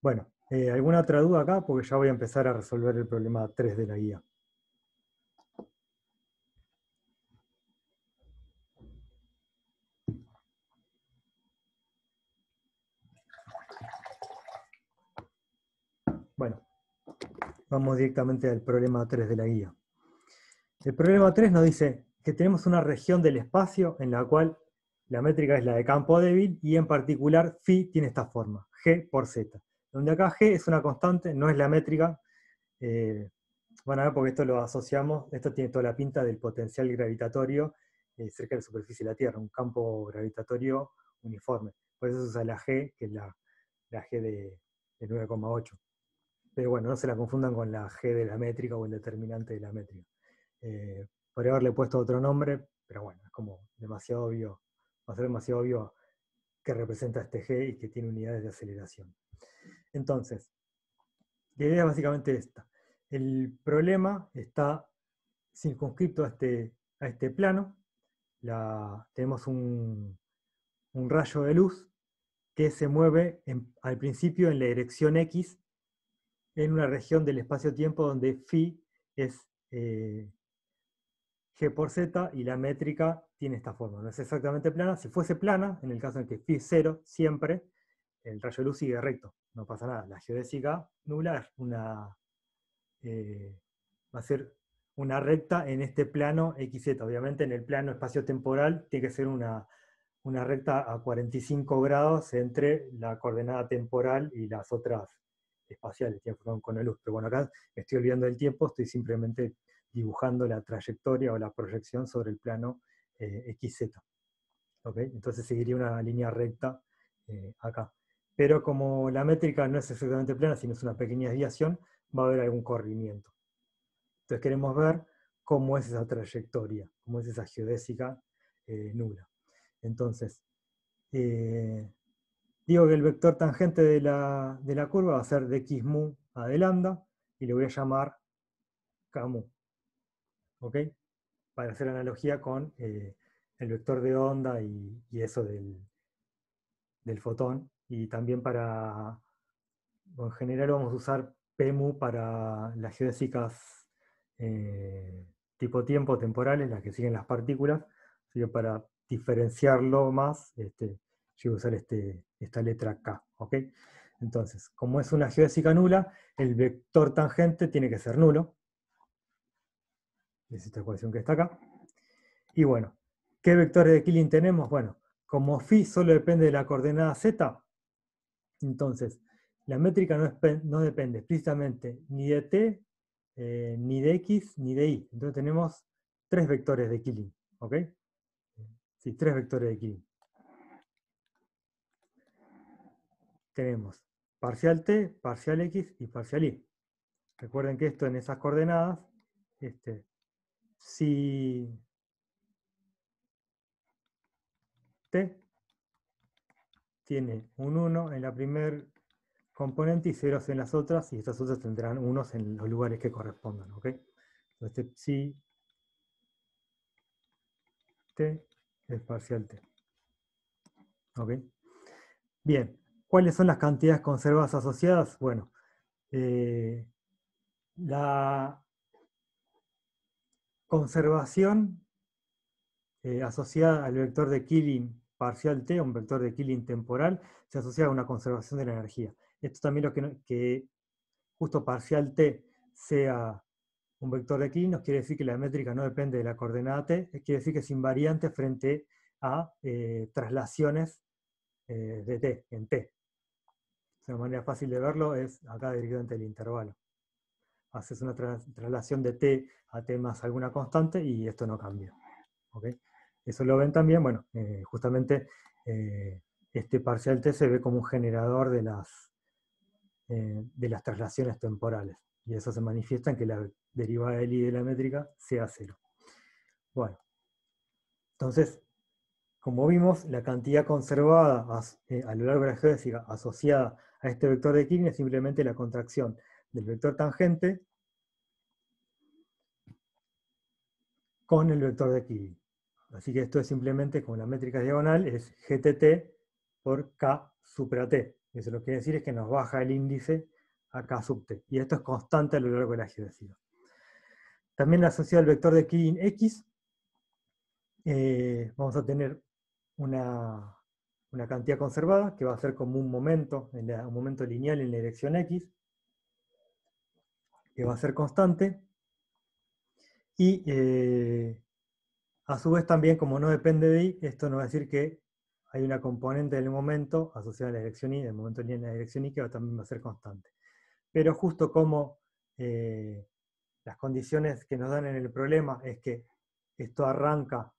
Bueno, eh, ¿alguna otra duda acá? Porque ya voy a empezar a resolver el problema 3 de la guía. vamos directamente al problema 3 de la guía. El problema 3 nos dice que tenemos una región del espacio en la cual la métrica es la de campo débil y en particular phi tiene esta forma, g por z. Donde acá g es una constante, no es la métrica. Eh, van a ver porque esto lo asociamos, esto tiene toda la pinta del potencial gravitatorio eh, cerca de la superficie de la Tierra, un campo gravitatorio uniforme. Por eso se usa la g, que es la, g de, de 9,8 pero bueno, no se la confundan con la G de la métrica o el determinante de la métrica. Eh, podría haberle puesto otro nombre, pero bueno, es como demasiado obvio, va a ser demasiado obvio que representa este G y que tiene unidades de aceleración. Entonces, la idea es básicamente esta. El problema está circunscripto a este, a este plano. tenemos un, rayo de luz que se mueve al principio en la dirección X en una región del espacio-tiempo donde phi es eh, g por z y la métrica tiene esta forma. No es exactamente plana. Si fuese plana, en el caso en que phi es cero, siempre, el rayo de luz sigue recto. No pasa nada. La geodésica nula una, eh, va a ser una recta en este plano XZ. Obviamente en el plano espacio-temporal tiene que ser una, una recta a 45 grados entre la coordenada temporal y las otras espaciales, con la luz. Pero bueno, acá estoy olvidando el tiempo, estoy simplemente dibujando la trayectoria o la proyección sobre el plano eh, XZ. Entonces seguiría una línea recta eh, acá. Pero como la métrica no es exactamente plana, sino es una pequeña desviación, va a haber algún corrimiento. Entonces queremos ver cómo es esa trayectoria, cómo es esa geodésica eh, nula. Entonces, digo que el vector tangente de la, curva va a ser de x mu a de lambda, y le voy a llamar k mu. ¿Ok? Para hacer analogía con eh, el vector de onda y, eso del, del, fotón. Y también para, en general vamos a usar P mu para las geodésicas eh, tipo tiempo temporales, las que siguen las partículas. sino para diferenciarlo más, este, yo voy a usar este, esta letra K, ¿ok? Entonces, como es una geodésica nula, el vector tangente tiene que ser nulo. Es esta ecuación que está acá. Y bueno, ¿qué vectores de Killing tenemos? Bueno, como phi solo depende de la coordenada z, entonces la métrica no, depende explícitamente ni de t, eh, ni de x, ni de y. Entonces tenemos tres vectores de Killing, ¿ok? Sí, tres vectores de Killing. tenemos parcial t, parcial x y parcial y. Recuerden que esto en esas coordenadas, este, si t tiene un 1 en la primer componente y ceros en las otras, y estas otras tendrán unos en los lugares que correspondan. okay Entonces, este, si t es parcial t. okay Bien. ¿Cuáles son las cantidades conservadas asociadas? Bueno, eh, la conservación eh, asociada al vector de Killing parcial T, un vector de Killing temporal, se asocia a una conservación de la energía. Esto también lo que, justo parcial T sea un vector de Killing nos quiere decir que la métrica no depende de la coordenada T, quiere decir que es invariante frente a eh, traslaciones de T, en T. Una manera fácil de verlo es acá dirigido ante el intervalo. Haces una traslación de t a t más alguna constante y esto no cambia. Eso lo ven también, bueno, eh, justamente eh, este parcial t se ve como un generador de las, eh, de las traslaciones temporales. Y eso se manifiesta en que la derivada del i de la métrica sea cero. Bueno, entonces, como vimos, la cantidad conservada a, lo largo de la geodésica asociada este vector de Kirin es simplemente la contracción del vector tangente con el vector de Kirin. Así que esto es simplemente, como la métrica diagonal, es GTT por K supra T. Eso lo que quiere decir es que nos baja el índice a K sub T. Y esto es constante a lo largo de la También También asociado al vector de Killing X, eh, vamos a tener una una cantidad conservada, que va a ser como un momento, un momento lineal en la dirección X, que va a ser constante, y eh, a su vez también, como no depende de Y, esto nos va a decir que hay una componente del momento asociada a la dirección Y, del momento lineal en la dirección Y, que también va a ser constante. Pero justo como eh, las condiciones que nos dan en el problema es que esto arranca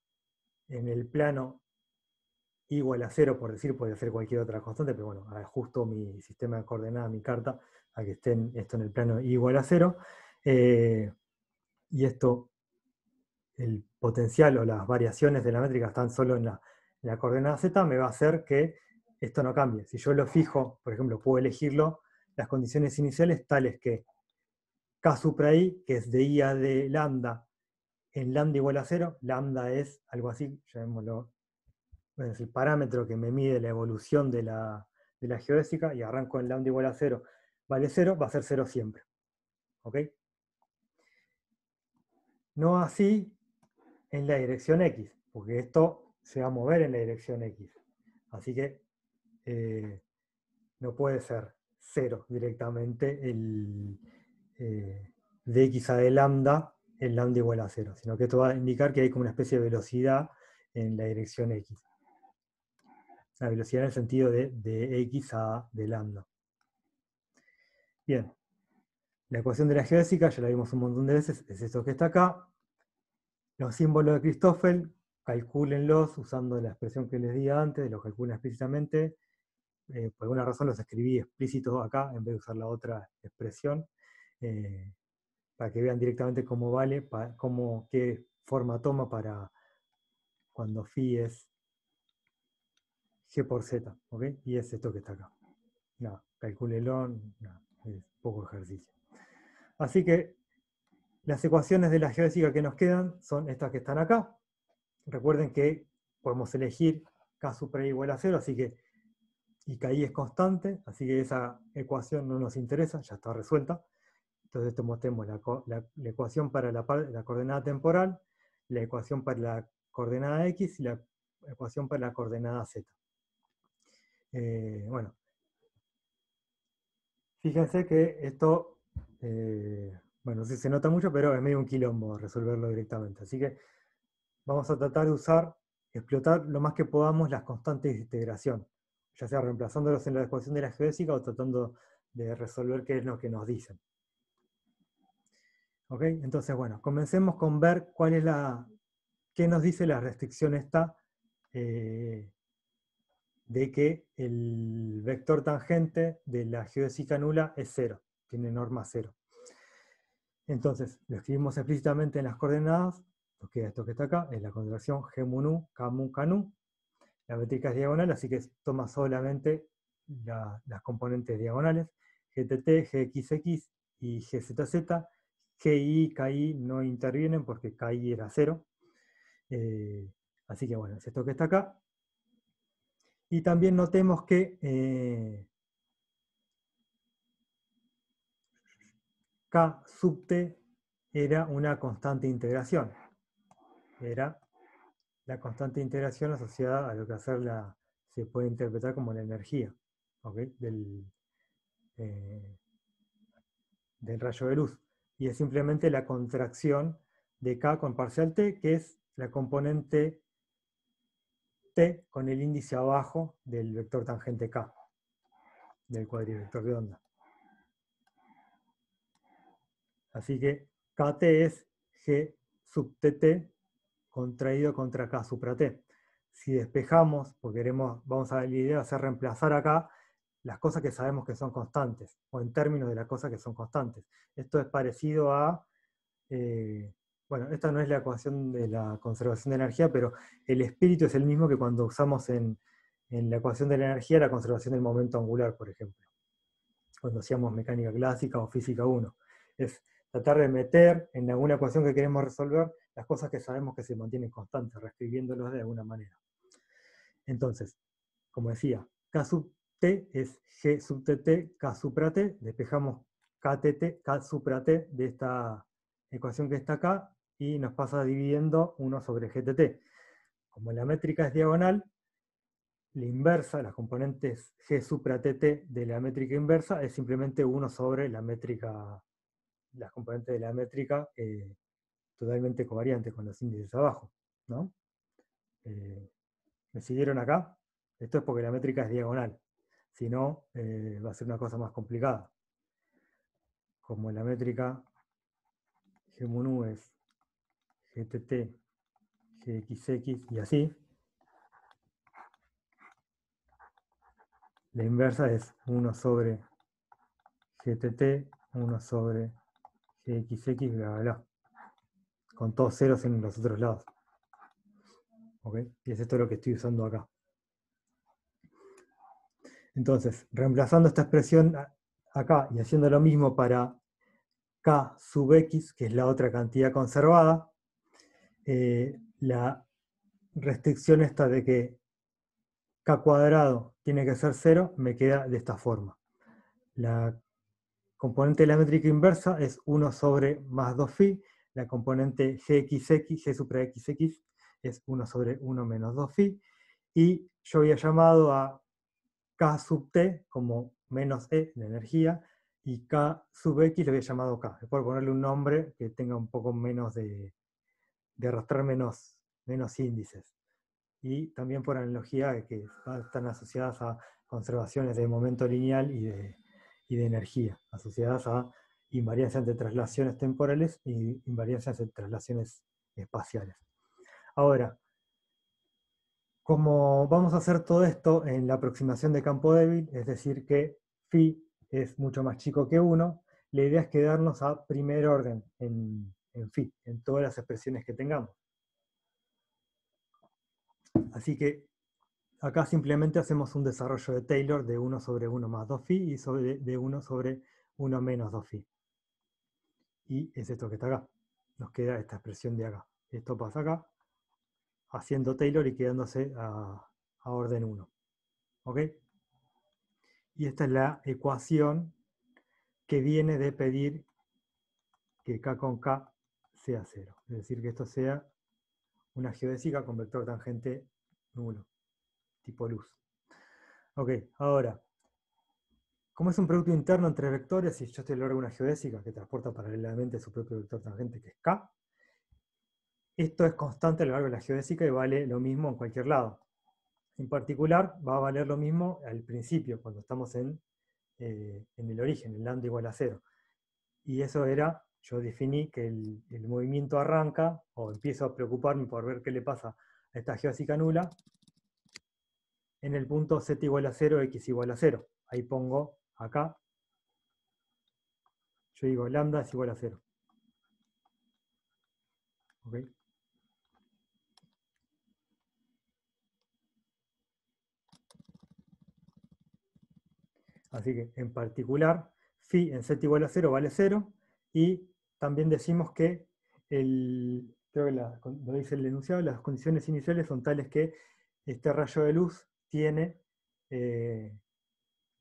en el plano igual a cero, por decir, puede ser cualquier otra constante, pero bueno, ajusto mi sistema de coordenadas, mi carta, a que esté esto en el plano igual a cero. Eh, y esto, el potencial o las variaciones de la métrica están solo en la, coordenada z, me va a hacer que esto no cambie. Si yo lo fijo, por ejemplo, puedo elegirlo, las condiciones iniciales tales que k supra i, que es de i a de lambda, en lambda igual a cero, lambda es algo así, llamémoslo es el parámetro que me mide la evolución de la, geodésica, y arranco en lambda igual a cero, vale cero, va a ser cero siempre. ¿Ok? No así en la dirección X, porque esto se va a mover en la dirección X. Así que eh, no puede ser cero directamente el eh, de X a de lambda, el lambda igual a cero, sino que esto va a indicar que hay como una especie de velocidad en la dirección X la velocidad en el sentido de, de x a de lambda. Bien, la ecuación de la geodésica, ya la vimos un montón de veces, es esto que está acá. Los símbolos de Christoffel, calcúlenlos usando la expresión que les di antes, los calculan explícitamente. Eh, por alguna razón los escribí explícitos acá en vez de usar la otra expresión, eh, para que vean directamente cómo vale, cómo, qué forma toma para cuando phi es G por Z, ¿ok? Y es esto que está acá. Nada, calculelón, es poco ejercicio. Así que las ecuaciones de la geodésica que nos quedan son estas que están acá. Recuerden que podemos elegir K super igual a 0, así que y que es constante, así que esa ecuación no nos interesa, ya está resuelta. Entonces tenemos la, la, ecuación para la, coordenada temporal, la ecuación para la coordenada X y la ecuación para la coordenada Z. Eh, bueno, fíjense que esto, eh, bueno, sí se nota mucho, pero es medio un quilombo resolverlo directamente. Así que vamos a tratar de usar, explotar lo más que podamos las constantes de integración, ya sea reemplazándolos en la ecuación de la geodésica o tratando de resolver qué es lo que nos dicen. ¿Ok? Entonces, bueno, comencemos con ver cuál es la, qué nos dice la restricción esta eh, de que el vector tangente de la geodesica nula es cero, tiene norma cero. Entonces, lo escribimos explícitamente en las coordenadas, porque esto que está acá es la contracción G mu K Kanu. La métrica es diagonal, así que toma solamente las componentes diagonales, GTT, GXX y GZZ. GI, KI no intervienen porque KI era cero. Eh, así que bueno, es esto que está acá, y también notemos que eh, K sub T era una constante integración. Era la constante integración asociada a lo que hacer se puede interpretar como la energía del, eh, del rayo de luz. Y es simplemente la contracción de K con parcial T, que es la componente con el índice abajo del vector tangente k, del cuadrivector de onda. Así que kt es g sub tt contraído contra k supra t. Si despejamos, porque queremos, vamos a la idea de hacer reemplazar acá las cosas que sabemos que son constantes, o en términos de las cosas que son constantes. Esto es parecido a eh, bueno, esta no es la ecuación de la conservación de energía, pero el espíritu es el mismo que cuando usamos en, la ecuación de la energía la conservación del momento angular, por ejemplo, cuando hacíamos mecánica clásica o física 1. Es tratar de meter en alguna ecuación que queremos resolver las cosas que sabemos que se mantienen constantes, reescribiéndolas de alguna manera. Entonces, como decía, K sub T es G sub T K supra T, despejamos KTT, K supra T de esta ecuación que está acá, y nos pasa dividiendo 1 sobre GTT. Como la métrica es diagonal, la inversa, las componentes G supra TT de la métrica inversa es simplemente 1 sobre la métrica, las componentes de la métrica eh, totalmente covariantes con los índices abajo. Eh, ¿Me siguieron acá? Esto es porque la métrica es diagonal. Si no, eh, va a ser una cosa más complicada. Como la métrica G es GTT, GXX y así. La inversa es 1 sobre GTT, 1 sobre GXX, bla, bla, Con todos ceros en los otros lados. ¿Ok? Y es esto lo que estoy usando acá. Entonces, reemplazando esta expresión acá y haciendo lo mismo para K sub X, que es la otra cantidad conservada, eh, la restricción esta de que k cuadrado tiene que ser 0 me queda de esta forma. La componente de la métrica inversa es 1 sobre más 2phi, la componente gxx, g supra xx, es 1 sobre 1 menos 2phi, y yo había llamado a k sub t como menos e de energía, y k sub x le había llamado k, por ponerle un nombre que tenga un poco menos de, de arrastrar menos, menos índices. Y también por analogía que están asociadas a conservaciones de momento lineal y de, y de energía, asociadas a invariancias de traslaciones temporales y invariancias de traslaciones espaciales. Ahora, como vamos a hacer todo esto en la aproximación de campo débil, es decir que phi es mucho más chico que 1, la idea es quedarnos a primer orden en, en fin, en todas las expresiones que tengamos. Así que acá simplemente hacemos un desarrollo de Taylor de 1 sobre 1 más 2phi y sobre, de 1 sobre 1 menos 2phi. Y es esto que está acá. Nos queda esta expresión de acá. Esto pasa acá, haciendo Taylor y quedándose a, a orden 1. ¿Ok? Y esta es la ecuación que viene de pedir que K con K sea cero. Es decir, que esto sea una geodésica con vector tangente nulo, tipo luz. Ok, ahora, como es un producto interno entre vectores, si yo estoy largo una geodésica que transporta paralelamente su propio vector tangente, que es K, esto es constante a lo largo de la geodésica y vale lo mismo en cualquier lado. En particular, va a valer lo mismo al principio, cuando estamos en, eh, en el origen, el lambda igual a cero. Y eso era yo definí que el, movimiento arranca, o empiezo a preocuparme por ver qué le pasa a esta geósica nula, en el punto z igual a 0, x igual a 0. Ahí pongo acá, yo digo lambda es igual a 0. Así que en particular, phi en z igual a 0 vale 0, y también decimos que, el, creo que lo dice el enunciado, las condiciones iniciales son tales que este rayo de luz tiene eh,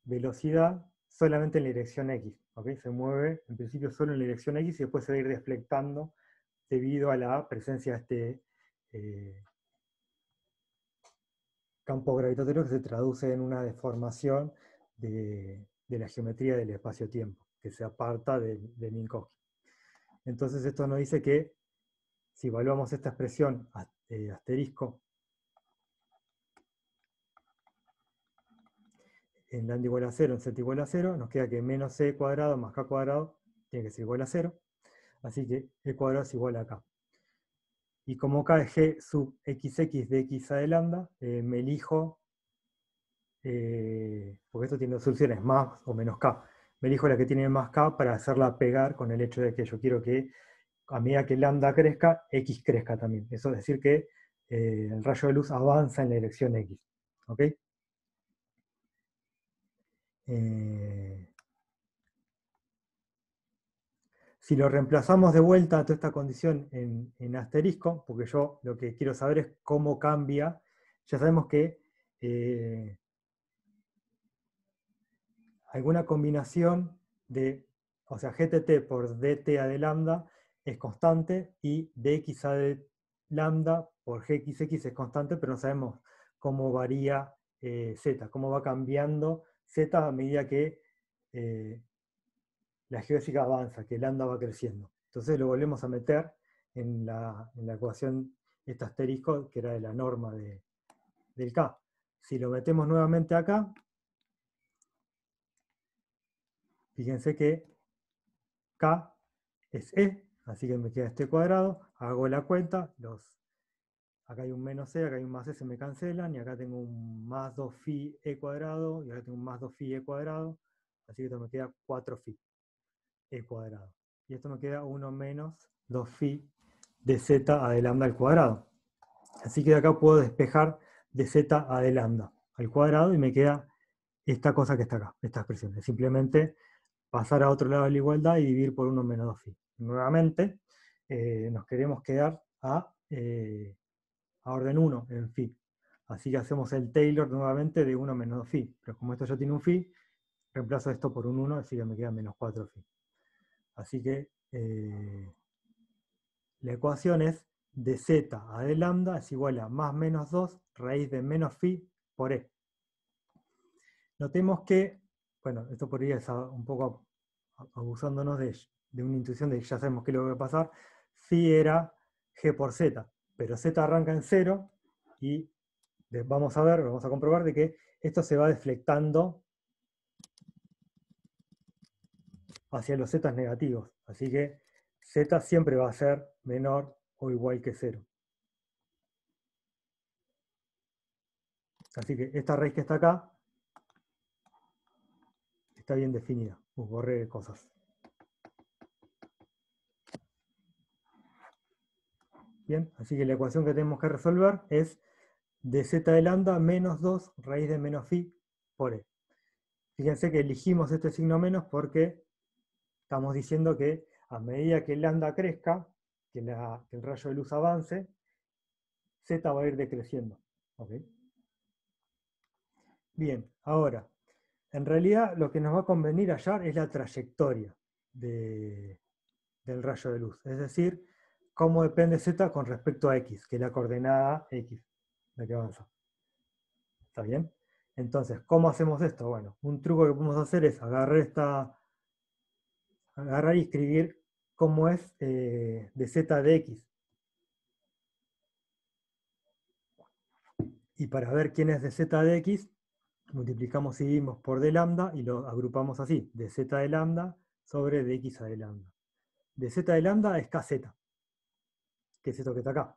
velocidad solamente en la dirección X. Se mueve en principio solo en la dirección X y después se va a ir desflectando debido a la presencia de este eh, campo gravitatorio que se traduce en una deformación de la geometría del espacio-tiempo que se aparta de, de Entonces esto nos dice que si evaluamos esta expresión eh, asterisco en lambda igual a 0, en z igual a 0, nos queda que menos c cuadrado más k cuadrado tiene que ser igual a 0, así que e cuadrado es igual a k. Y como k es g sub xx de x a de lambda, me elijo, eh, porque esto tiene dos soluciones, más o menos k, me elijo la que tiene más K para hacerla pegar con el hecho de que yo quiero que a medida que lambda crezca, X crezca también. Eso es decir que eh, el rayo de luz avanza en la dirección X. ¿Ok? Eh, si lo reemplazamos de vuelta a toda esta condición en, asterisco, porque yo lo que quiero saber es cómo cambia, ya sabemos que eh, alguna combinación de, o sea, GTT por a de lambda es constante y a de lambda por GXX es constante, pero no sabemos cómo varía eh, Z, cómo va cambiando Z a medida que eh, la geodésica avanza, que lambda va creciendo. Entonces lo volvemos a meter en la, ecuación, este asterisco, que era de la norma del K. Si lo metemos nuevamente acá, Fíjense que K es E, así que me queda este cuadrado, hago la cuenta, acá hay un menos E, acá hay un más E, se me cancelan, y acá tengo un más 2 phi E cuadrado, y acá tengo un más 2 phi E cuadrado, así que esto me queda 4 phi E cuadrado. Y esto me queda 1 menos 2 phi de z a lambda al cuadrado. Así que de acá puedo despejar de z a de lambda al cuadrado y me queda esta cosa que está acá, esta expresión. simplemente pasar a otro lado de la igualdad y dividir por 1 menos 2 phi. Nuevamente, eh, nos queremos quedar a, eh, a orden 1 en phi. Así que hacemos el Taylor nuevamente de 1 menos 2 phi. Pero como esto ya tiene un phi, reemplazo esto por un 1, así que me queda menos 4 phi. Así que eh, la ecuación es de z a de lambda es igual a más menos 2 raíz de menos phi por e. Notemos que bueno, esto podría estar un poco abusándonos de, de una intuición de que ya sabemos qué es lo que va a pasar, si era g por z, pero z arranca en 0 y vamos a ver, vamos a comprobar de que esto se va deflectando hacia los z negativos, así que z siempre va a ser menor o igual que 0. Así que esta raíz que está acá está bien definida. Pues borré cosas. Bien, así que la ecuación que tenemos que resolver es de dz de lambda menos 2 raíz de menos phi por e. Fíjense que elegimos este signo menos porque estamos diciendo que a medida que lambda crezca, que, el rayo de luz avance, z va a ir decreciendo. Bien, ahora, en realidad lo que nos va a convenir hallar es la trayectoria del rayo de luz, es decir, cómo depende Z con respecto a X, que es la coordenada X, la que avanza. ¿Está bien? Entonces, ¿cómo hacemos esto? Bueno, un truco que podemos hacer es agarrar esta, agarrar y escribir cómo es eh, de Z de X. Y para ver quién es de Z de X, multiplicamos y vimos por d lambda y lo agrupamos así, de z de lambda sobre x de lambda. De z de lambda es kz, que es esto que está acá.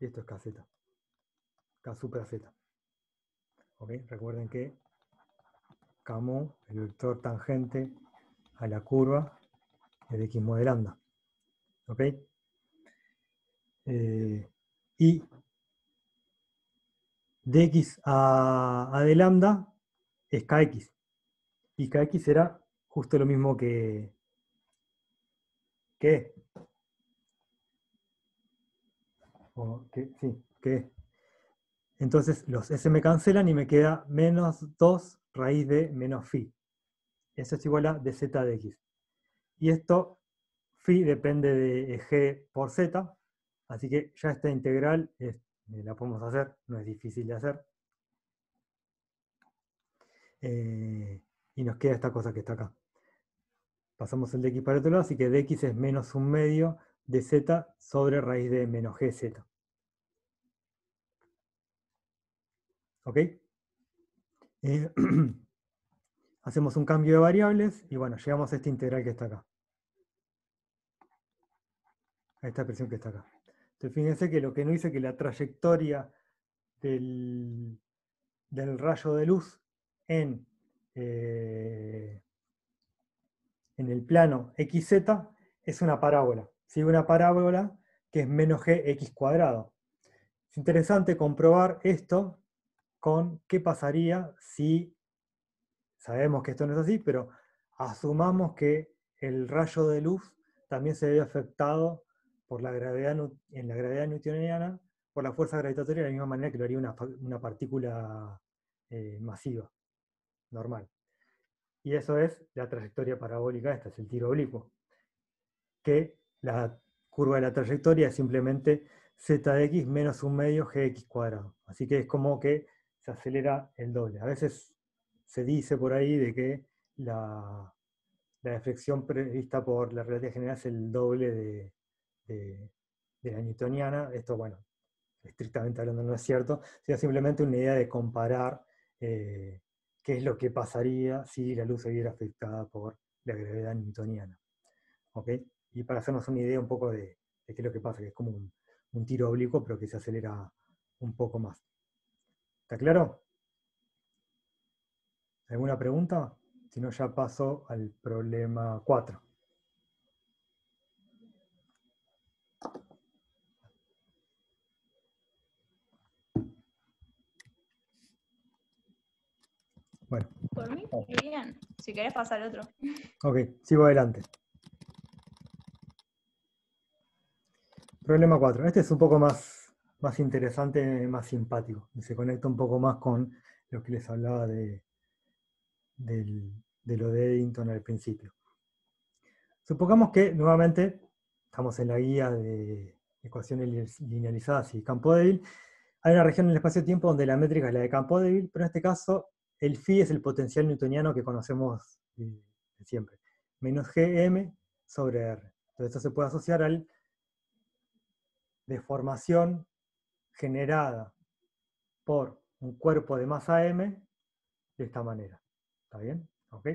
esto es kz, k super z. Recuerden que Kmo, el vector tangente a la curva, es de x de lambda. ¿Ok? Eh, y de x a, de lambda es kx. Y kx será justo lo mismo que, qué e. sí, que e. Entonces los s me cancelan y me queda menos 2 raíz de menos phi. Eso es igual a dz de x. Y esto, phi depende de g por z, así que ya esta integral es la podemos hacer, no es difícil de hacer. Eh, y nos queda esta cosa que está acá. Pasamos el de x para otro lado, así que dx es menos un medio de z sobre raíz de menos gz. ¿Ok? Eh, hacemos un cambio de variables y bueno, llegamos a esta integral que está acá. A esta expresión que está acá fíjense que lo que no dice que la trayectoria del, rayo de luz en, eh, en el plano XZ es una parábola. sigue Una parábola que es menos gx cuadrado. Es interesante comprobar esto con qué pasaría si, sabemos que esto no es así, pero asumamos que el rayo de luz también se ve afectado la gravedad, en la gravedad newtoniana por la fuerza gravitatoria de la misma manera que lo haría una, una partícula eh, masiva, normal. Y eso es la trayectoria parabólica, esta es el tiro oblicuo, que la curva de la trayectoria es simplemente z de x menos un medio gx cuadrado. Así que es como que se acelera el doble. A veces se dice por ahí de que la, la deflexión prevista por la relatividad general es el doble de, de, la newtoniana, esto bueno, estrictamente hablando no es cierto, sino simplemente una idea de comparar eh, qué es lo que pasaría si la luz se viera afectada por la gravedad newtoniana. ¿Ok? Y para hacernos una idea un poco de, qué es lo que pasa, que es como un, un, tiro oblicuo, pero que se acelera un poco más. ¿Está claro? ¿Alguna pregunta? Si no, ya paso al problema 4. Por mí, ah. bien. Si querés pasar otro. Ok, sigo adelante. Problema 4. Este es un poco más, más interesante, más simpático. se conecta un poco más con lo que les hablaba de, de lo de Eddington al principio. Supongamos que nuevamente estamos en la guía de ecuaciones linealizadas y campo débil, Hay una región en el espacio-tiempo donde la métrica es la de campo débil, pero en este caso el phi es el potencial newtoniano que conocemos eh, siempre, menos gm sobre r. Entonces esto se puede asociar a la deformación generada por un cuerpo de masa m de esta manera. ¿Está bien? ¿Ok?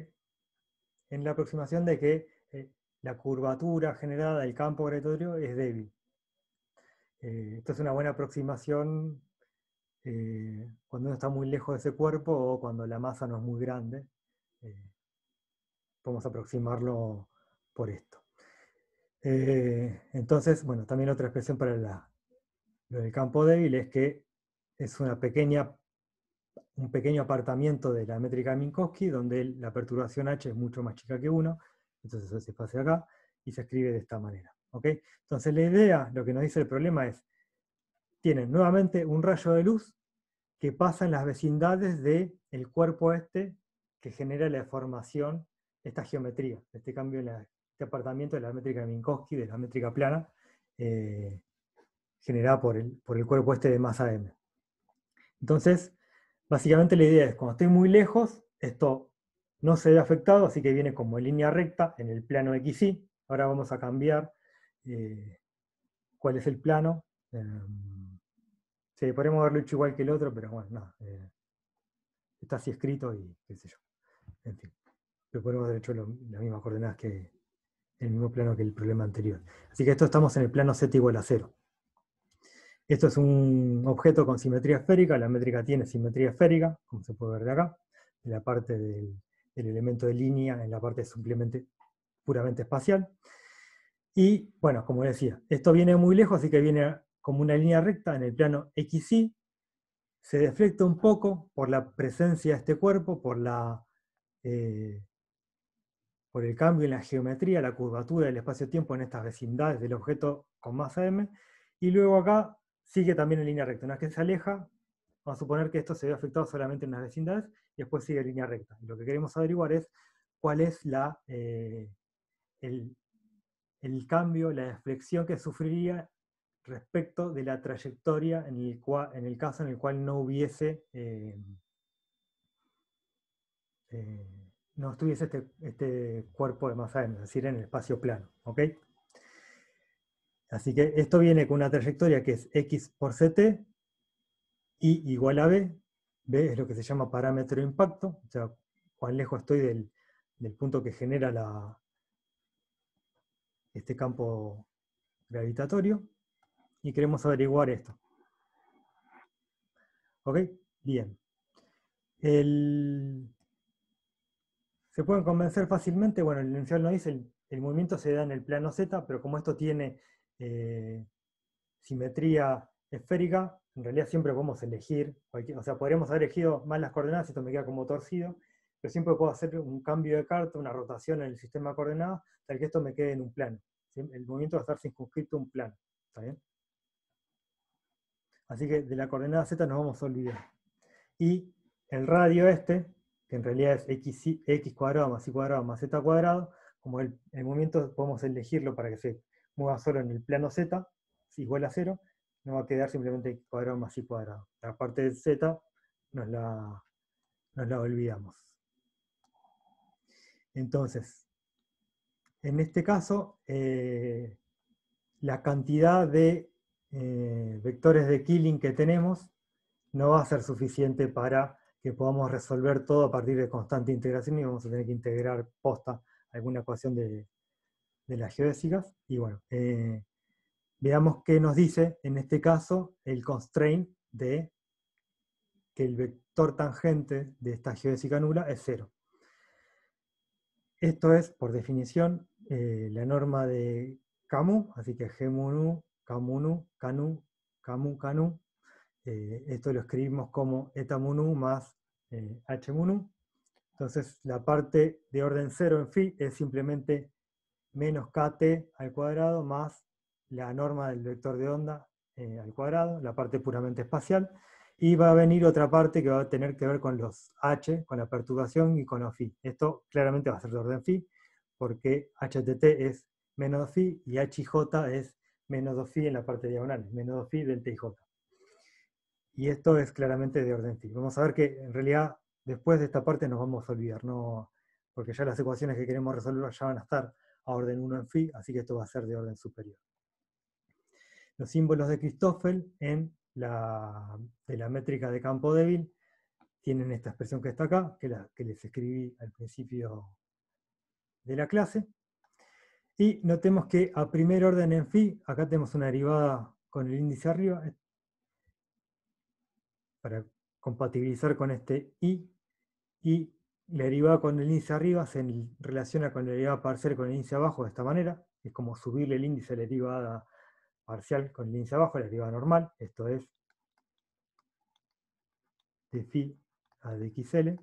En la aproximación de que eh, la curvatura generada del campo gravitatorio es débil. Eh, esto es una buena aproximación eh, cuando uno está muy lejos de ese cuerpo o cuando la masa no es muy grande, eh, podemos aproximarlo por esto. Eh, entonces, bueno, también otra expresión para lo del campo débil es que es un pequeño apartamiento de la métrica de Minkowski donde la perturbación H es mucho más chica que 1, entonces eso se pasa acá y se escribe de esta manera. Entonces la idea, lo que nos dice el problema es, tienen nuevamente un rayo de luz que pasa en las vecindades del cuerpo este que genera la deformación, esta geometría, este cambio en este apartamiento de la métrica de Minkowski, de la métrica plana, eh, generada por el, por el cuerpo este de masa m. Entonces, básicamente la idea es, cuando estoy muy lejos, esto no se ve afectado, así que viene como en línea recta en el plano XY. Ahora vamos a cambiar eh, cuál es el plano. Em, Sí, podríamos haberlo hecho igual que el otro, pero bueno, nada. Eh, está así escrito y qué sé yo. En fin, lo podemos haber hecho las mismas coordenadas que el mismo plano que el problema anterior. Así que esto estamos en el plano z igual a 0. Esto es un objeto con simetría esférica, la métrica tiene simetría esférica, como se puede ver de acá, en la parte del, del elemento de línea, en la parte simplemente puramente espacial. Y bueno, como decía, esto viene muy lejos, así que viene como una línea recta en el plano XY, se deflecta un poco por la presencia de este cuerpo, por, la, eh, por el cambio en la geometría, la curvatura del espacio-tiempo en estas vecindades del objeto con masa m, y luego acá sigue también en línea recta. Una vez que se aleja, vamos a suponer que esto se ve afectado solamente en las vecindades, y después sigue en línea recta. lo que queremos averiguar es cuál es la, eh, el, el cambio, la deflexión que sufriría respecto de la trayectoria en el, en el caso en el cual no hubiese, eh, eh, no estuviese este, este cuerpo de masa M, es decir, en el espacio plano. ¿ok? Así que esto viene con una trayectoria que es x por ct, y igual a b, b es lo que se llama parámetro de impacto, o sea, cuán lejos estoy del, punto que genera la, este campo gravitatorio y queremos averiguar esto. ¿Ok? Bien. ¿Se pueden convencer fácilmente? Bueno, el inicial no dice, el, movimiento se da en el plano Z, pero como esto tiene eh, simetría esférica, en realidad siempre podemos elegir, o sea, podríamos haber elegido más las coordenadas, y esto me queda como torcido, pero siempre puedo hacer un cambio de carta, una rotación en el sistema de coordenadas, tal que esto me quede en un plano. El movimiento va a estar circunscrito a un plano. ¿Está bien? Así que de la coordenada z nos vamos a olvidar. Y el radio este, que en realidad es x, cuadrado más y cuadrado más z cuadrado, como el, el movimiento podemos elegirlo para que se mueva solo en el plano z, si igual a cero, nos va a quedar simplemente x cuadrado más y cuadrado. La parte de z nos la, la olvidamos. Entonces, en este caso, eh, la cantidad de eh, vectores de Killing que tenemos, no va a ser suficiente para que podamos resolver todo a partir de constante integración y vamos a tener que integrar posta alguna ecuación de, las geodésicas. Y bueno, eh, veamos qué nos dice en este caso el constraint de que el vector tangente de esta geodésica nula es cero. Esto es, por definición, eh, la norma de Camus, así que G mu Kamunu, Kanu, Kamu, Kanu. Eh, esto lo escribimos como etamunu más eh, hmunu. Entonces la parte de orden cero en phi es simplemente menos kt al cuadrado más la norma del vector de onda eh, al cuadrado, la parte puramente espacial. Y va a venir otra parte que va a tener que ver con los h, con la perturbación y con los phi. Esto claramente va a ser de orden phi, porque htt es menos phi y hj es menos 2phi en la parte diagonal, menos 2phi del y Y esto es claramente de orden phi. Vamos a ver que en realidad después de esta parte nos vamos a olvidar, ¿no? porque ya las ecuaciones que queremos resolver ya van a estar a orden 1 en phi, así que esto va a ser de orden superior. Los símbolos de Christoffel en la, de la métrica de campo débil tienen esta expresión que está acá, que, la, que les escribí al principio de la clase. Y notemos que a primer orden en phi, acá tenemos una derivada con el índice arriba, para compatibilizar con este i, y la derivada con el índice arriba se relaciona con la derivada parcial con el índice abajo de esta manera, es como subirle el índice a la derivada parcial con el índice abajo, la derivada normal, esto es de phi a dxl.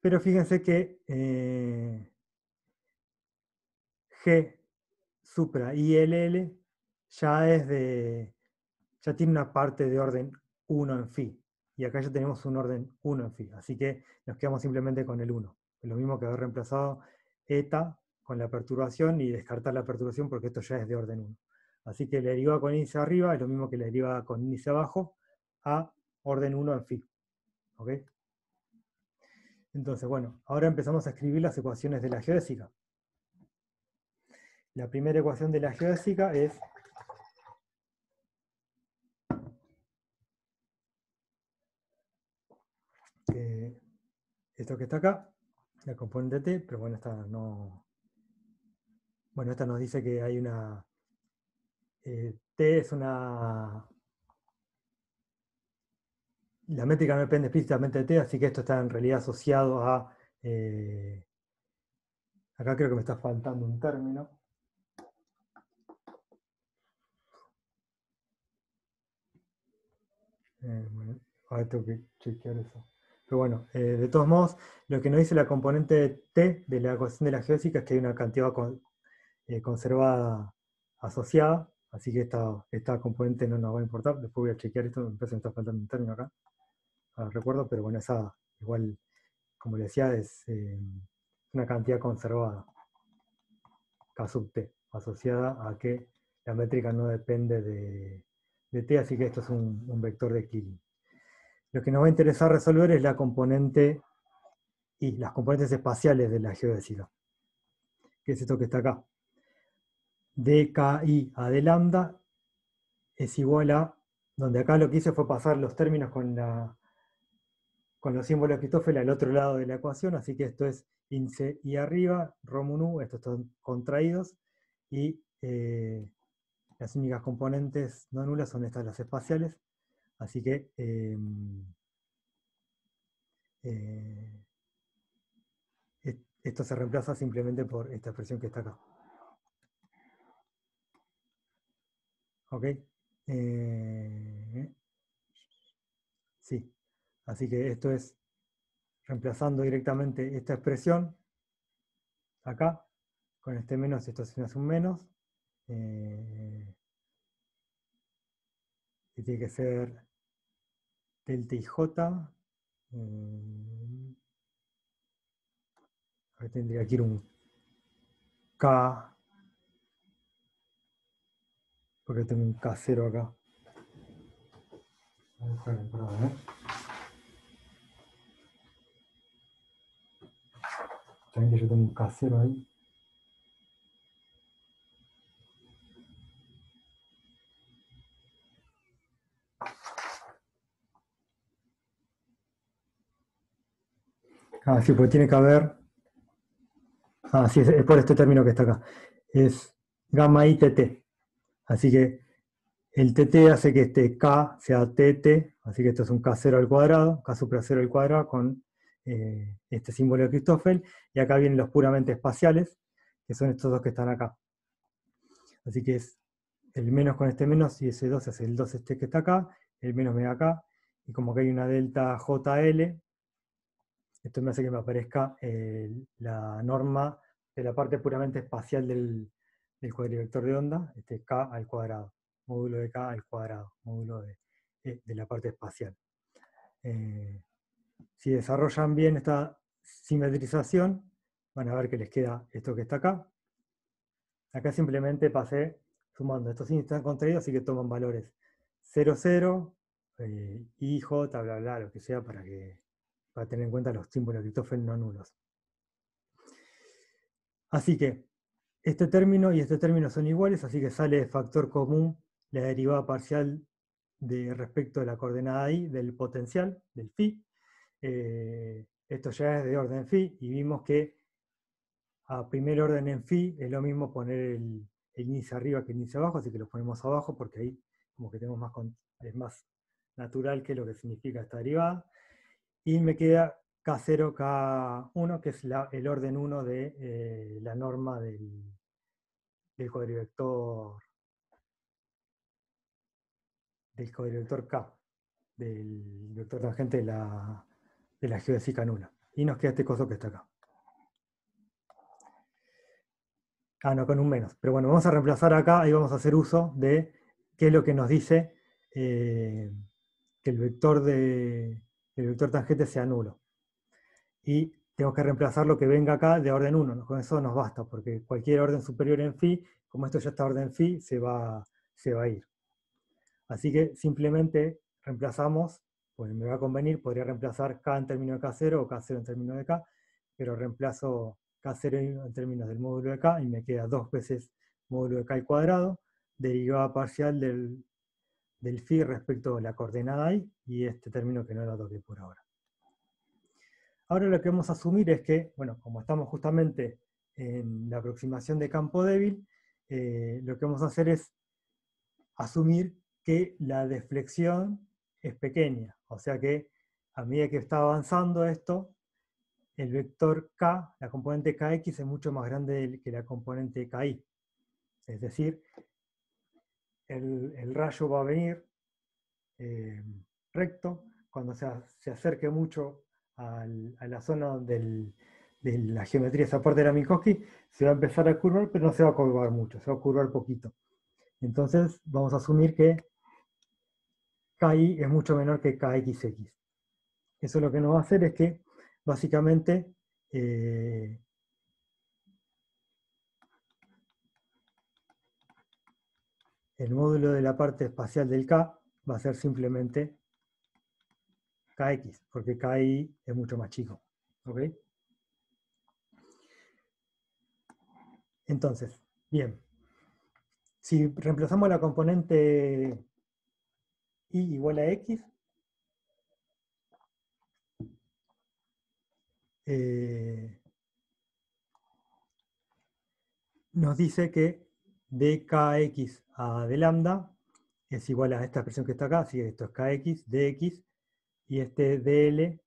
Pero fíjense que eh, G supra ILL ya es de, ya tiene una parte de orden 1 en phi. Y acá ya tenemos un orden 1 en phi. Así que nos quedamos simplemente con el 1. Es lo mismo que haber reemplazado eta con la perturbación y descartar la perturbación porque esto ya es de orden 1. Así que la derivada con índice arriba es lo mismo que la derivada con índice abajo a orden 1 en phi. ¿Ok? Entonces, bueno, ahora empezamos a escribir las ecuaciones de la geodésica. La primera ecuación de la geodésica es esto que está acá, la componente T, pero bueno, esta no. Bueno, esta nos dice que hay una. Eh, T es una. La métrica no depende explícitamente de T, así que esto está en realidad asociado a. Eh, acá creo que me está faltando un término. Eh, ahora tengo que chequear eso. Pero bueno, eh, de todos modos, lo que nos dice la componente T de la ecuación de la geodésica es que hay una cantidad eh, conservada asociada, así que esta, esta componente no nos va a importar. Después voy a chequear esto, me parece que está faltando un término acá, ah, recuerdo, pero bueno, esa igual, como le decía, es una cantidad conservada, K sub T, asociada a que la métrica no depende de de t, así que esto es un, vector de Killing. Lo que nos va a interesar resolver es la componente y las componentes espaciales de la geodesidad que es esto que está acá. DKI a de lambda es igual a, donde acá lo que hice fue pasar los términos con, la, con los símbolos de Christoffel al otro lado de la ecuación, así que esto es Ince y arriba, ROMU, estos están contraídos, y eh, las únicas componentes no nulas son estas, las espaciales, así que em, eh, esto se reemplaza simplemente por esta expresión que está acá. ¿Ok? Eh, sí, así que esto es reemplazando directamente esta expresión acá, con este menos, esto se hace un menos, eh, que tiene que ser delta y j. Eh, tendría que ir un k, porque tengo un k0 acá. Perdón, ¿eh? Saben que yo tengo un k0 ahí. Ah, sí, pues tiene que haber. Ah, sí, es por este término que está acá. Es gamma y tt. Así que el tt hace que este k sea tt, así que esto es un k0 al cuadrado, k supra 0 al cuadrado con eh, este símbolo de Christoffel. Y acá vienen los puramente espaciales, que son estos dos que están acá. Así que es el menos con este menos y ese 2 es el 2 este que está acá, el menos me da acá, y como que hay una delta JL, esto me hace que me aparezca la norma de la parte puramente espacial del, del, cuadrivector de onda, este k al cuadrado, módulo de k al cuadrado, módulo de, la parte espacial. Eh, si desarrollan bien esta simetrización, van a ver que les queda esto que está acá. Acá simplemente pasé sumando estos están contraídos, así que toman valores 0, 0, eh, i, j, bla, bla, lo que sea, para que para tener en cuenta los símbolos de no nulos. Así que este término y este término son iguales, así que sale de factor común la derivada parcial de respecto a la coordenada i del potencial, del phi. Eh, esto ya es de orden phi y vimos que a primer orden en phi es lo mismo poner el, inicio arriba que el inicio abajo, así que los ponemos abajo porque ahí como que tenemos más, es más natural que lo que significa esta derivada y me queda K0, K1, que es el orden 1 de eh, la norma del, del del codirector K, del vector tangente de la, de la nula. Y nos queda este coso que está acá. Ah, no, con un menos. Pero bueno, vamos a reemplazar acá y vamos a hacer uso de qué es lo que nos dice eh, que el vector de el vector tangente sea nulo. Y tengo que reemplazar lo que venga acá de orden 1, con eso nos basta, porque cualquier orden superior en phi, como esto ya está orden phi, se va, se va a ir. Así que simplemente reemplazamos, pues me va a convenir, podría reemplazar k en términos de k0 o k0 en términos de k, pero reemplazo k0 en términos del módulo de k y me queda dos veces módulo de k al cuadrado, derivada parcial del, del phi respecto a la coordenada i, y este término que no lo toqué por ahora. Ahora lo que vamos a asumir es que, bueno, como estamos justamente en la aproximación de campo débil, eh, lo que vamos a hacer es asumir que la deflexión es pequeña, o sea que a medida que está avanzando esto, el vector K, la componente KX es mucho más grande que la componente KI. Es decir, el, rayo va a venir, eh, recto, cuando se, acerque mucho a la zona donde de la geometría parte de la Minkowski, se va a empezar a curvar, pero no se va a curvar mucho, se va a curvar poquito. Entonces vamos a asumir que KI es mucho menor que KXX. Eso lo que nos va a hacer es que básicamente eh, el módulo de la parte espacial del K va a ser simplemente KX, porque KI es mucho más chico. Entonces, bien. Si reemplazamos la componente i igual a X, eh, nos dice que de kx a de lambda es igual a esta expresión que está acá, si esto es kx, dx y este DL,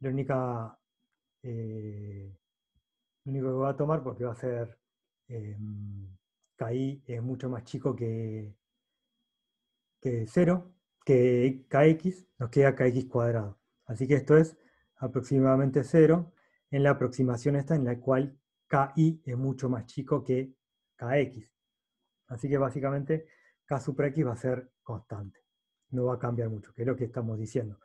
la única, eh, lo único que va a tomar, porque va a ser eh, KI es mucho más chico que, que 0, que KX, nos queda KX cuadrado. Así que esto es aproximadamente 0 en la aproximación esta en la cual KI es mucho más chico que KX. Así que básicamente K X va a ser constante, no va a cambiar mucho, que es lo que estamos diciendo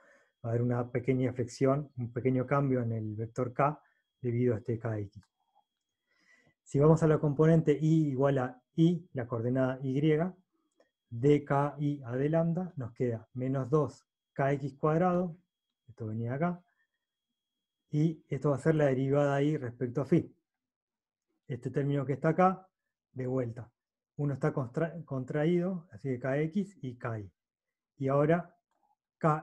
a haber una pequeña flexión, un pequeño cambio en el vector k debido a este kx. Si vamos a la componente i igual a i, la coordenada y, de ki a de lambda nos queda menos 2 kx cuadrado, esto venía acá, y esto va a ser la derivada y respecto a phi. Este término que está acá, de vuelta. Uno está contraído, así que kx y ki. Y ahora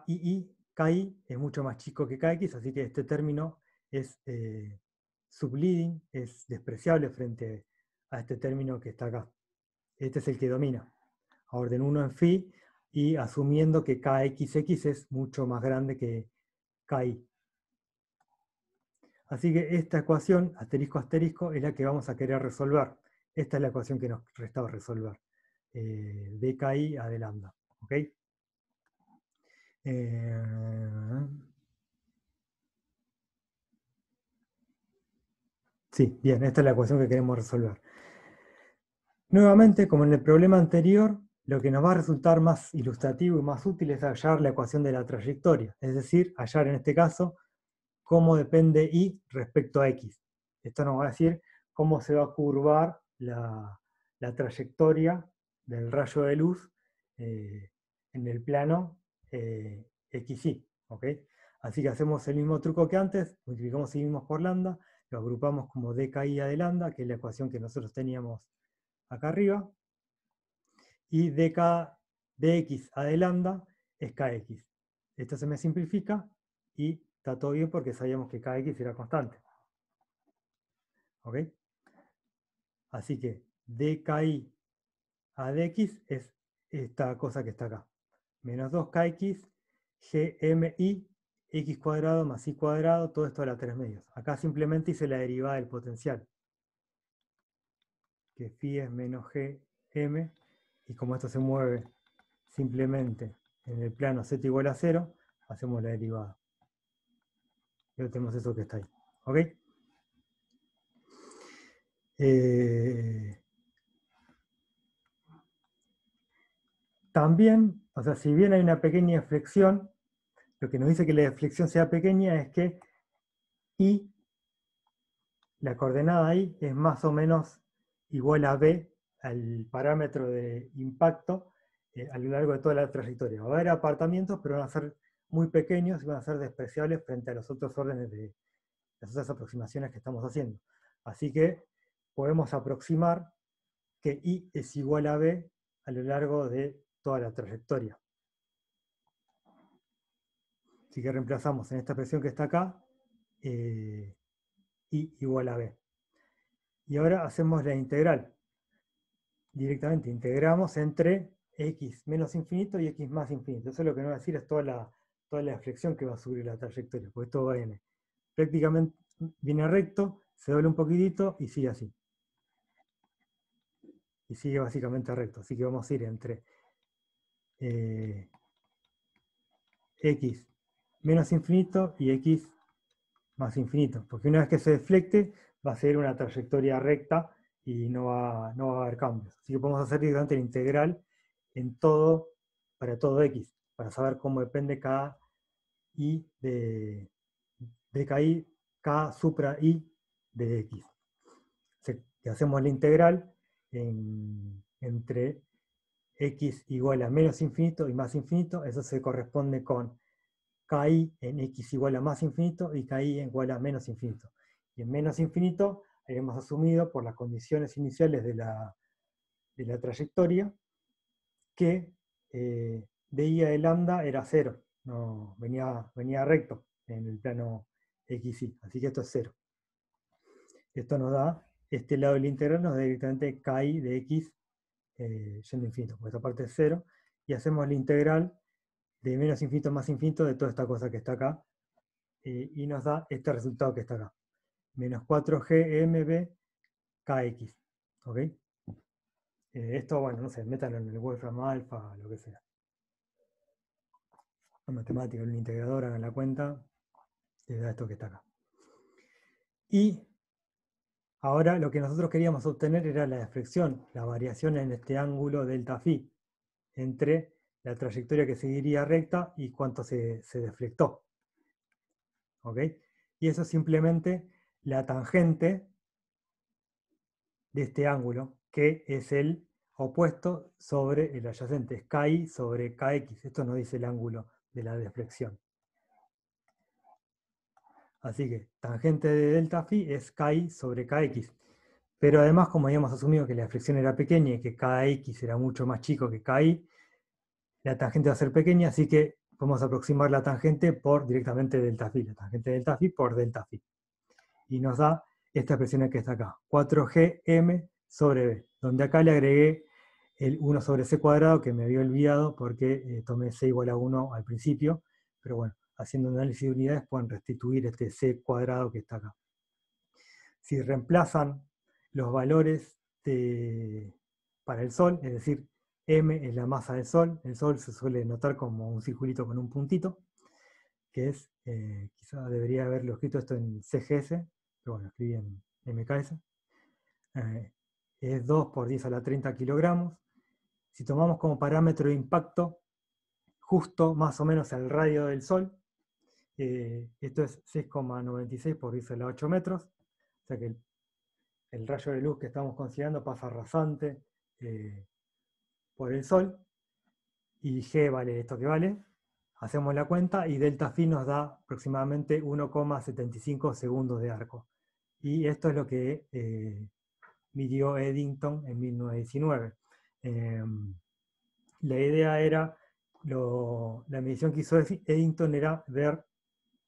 i. KI es mucho más chico que KX, así que este término es eh, subleading, es despreciable frente a este término que está acá. Este es el que domina. A orden 1 en phi y asumiendo que KXX es mucho más grande que KI. Así que esta ecuación, asterisco asterisco, es la que vamos a querer resolver. Esta es la ecuación que nos restaba resolver. Eh, de KI a de lambda. Eh, sí, bien, esta es la ecuación que queremos resolver. Nuevamente, como en el problema anterior, lo que nos va a resultar más ilustrativo y más útil es hallar la ecuación de la trayectoria, es decir, hallar en este caso cómo depende y respecto a x. Esto nos va a decir cómo se va a curvar la, trayectoria del rayo de luz eh, en el plano eh, XY. ¿okay? Así que hacemos el mismo truco que antes, multiplicamos y mismos por lambda, lo agrupamos como dKi de lambda, que es la ecuación que nosotros teníamos acá arriba, y dK, dx a de lambda es kx. Esto se me simplifica y está todo bien porque sabíamos que kx era constante. ¿Ok? Así que dki a dx es esta cosa que está acá menos 2kx, gmi, x cuadrado más y cuadrado, todo esto a la 3 medios. Acá simplemente hice la derivada del potencial, que phi es menos gm, y como esto se mueve simplemente en el plano z igual a 0, hacemos la derivada. Y tenemos eso que está ahí. ¿Ok? Eh, también o sea, si bien hay una pequeña flexión, lo que nos dice que la deflexión sea pequeña es que I, la coordenada I, es más o menos igual a B, al parámetro de impacto, eh, a lo largo de toda la trayectoria. Va a haber apartamientos, pero van a ser muy pequeños y van a ser despreciables frente a los otros órdenes de las otras aproximaciones que estamos haciendo. Así que podemos aproximar que I es igual a B a lo largo de toda la trayectoria. Así que reemplazamos en esta expresión que está acá, eh, y igual a b. Y ahora hacemos la integral. Directamente integramos entre x menos infinito y x más infinito. Eso es lo que nos va a decir es toda la, toda la flexión que va a subir la trayectoria, porque esto va en, prácticamente viene recto, se dobla un poquitito y sigue así. Y sigue básicamente recto. Así que vamos a ir entre eh, x menos infinito y x más infinito. Porque una vez que se deflecte, va a ser una trayectoria recta y no va, no va a haber cambios. Así que podemos hacer directamente la integral en todo, para todo x, para saber cómo depende cada y de, de k, k supra i de x. hacemos la integral en, entre x igual a menos infinito y más infinito, eso se corresponde con ki en x igual a más infinito y ki igual a menos infinito. Y en menos infinito hemos asumido por las condiciones iniciales de la, trayectoria que eh, DI de lambda era cero, venía, venía recto en el plano x y. así que esto es cero. Esto nos da, este lado del integral nos da directamente ki de x eh, yendo infinito, porque esta parte es 0, y hacemos la integral de menos infinito más infinito de toda esta cosa que está acá, eh, y nos da este resultado que está acá, menos 4gmb kx, ¿ok? Eh, esto, bueno, no sé, métalo en el Wolfram alfa, lo que sea. La matemática, el integrador, hagan la cuenta, le da esto que está acá. Y Ahora lo que nosotros queríamos obtener era la deflexión, la variación en este ángulo delta phi entre la trayectoria que seguiría recta y cuánto se, se deflectó. Y eso es simplemente la tangente de este ángulo, que es el opuesto sobre el adyacente, es KI sobre KX. Esto nos dice el ángulo de la deflexión. Así que tangente de delta phi es KI sobre KX. Pero además, como habíamos asumido que la fricción era pequeña y que KX era mucho más chico que KI, la tangente va a ser pequeña, así que podemos aproximar la tangente por directamente delta phi, la tangente de delta phi por delta phi. Y nos da esta expresión que está acá, 4gm sobre b, donde acá le agregué el 1 sobre c cuadrado que me había olvidado porque eh, tomé c igual a 1 al principio, pero bueno, haciendo análisis de unidades, pueden restituir este C cuadrado que está acá. Si reemplazan los valores para el Sol, es decir, M es la masa del Sol, el Sol se suele notar como un circulito con un puntito, que es, eh, quizá debería haberlo escrito esto en CGS, pero bueno, escribí en MKS, eh, es 2 por 10 a la 30 kilogramos. Si tomamos como parámetro de impacto, justo más o menos el radio del Sol, eh, esto es 6,96 por 10 a la 8 metros, o sea que el, rayo de luz que estamos considerando pasa rasante eh, por el Sol, y G vale esto que vale, hacemos la cuenta y delta phi nos da aproximadamente 1,75 segundos de arco. Y esto es lo que eh, midió Eddington en 1919. Em, la idea era, la medición que hizo Eddington era ver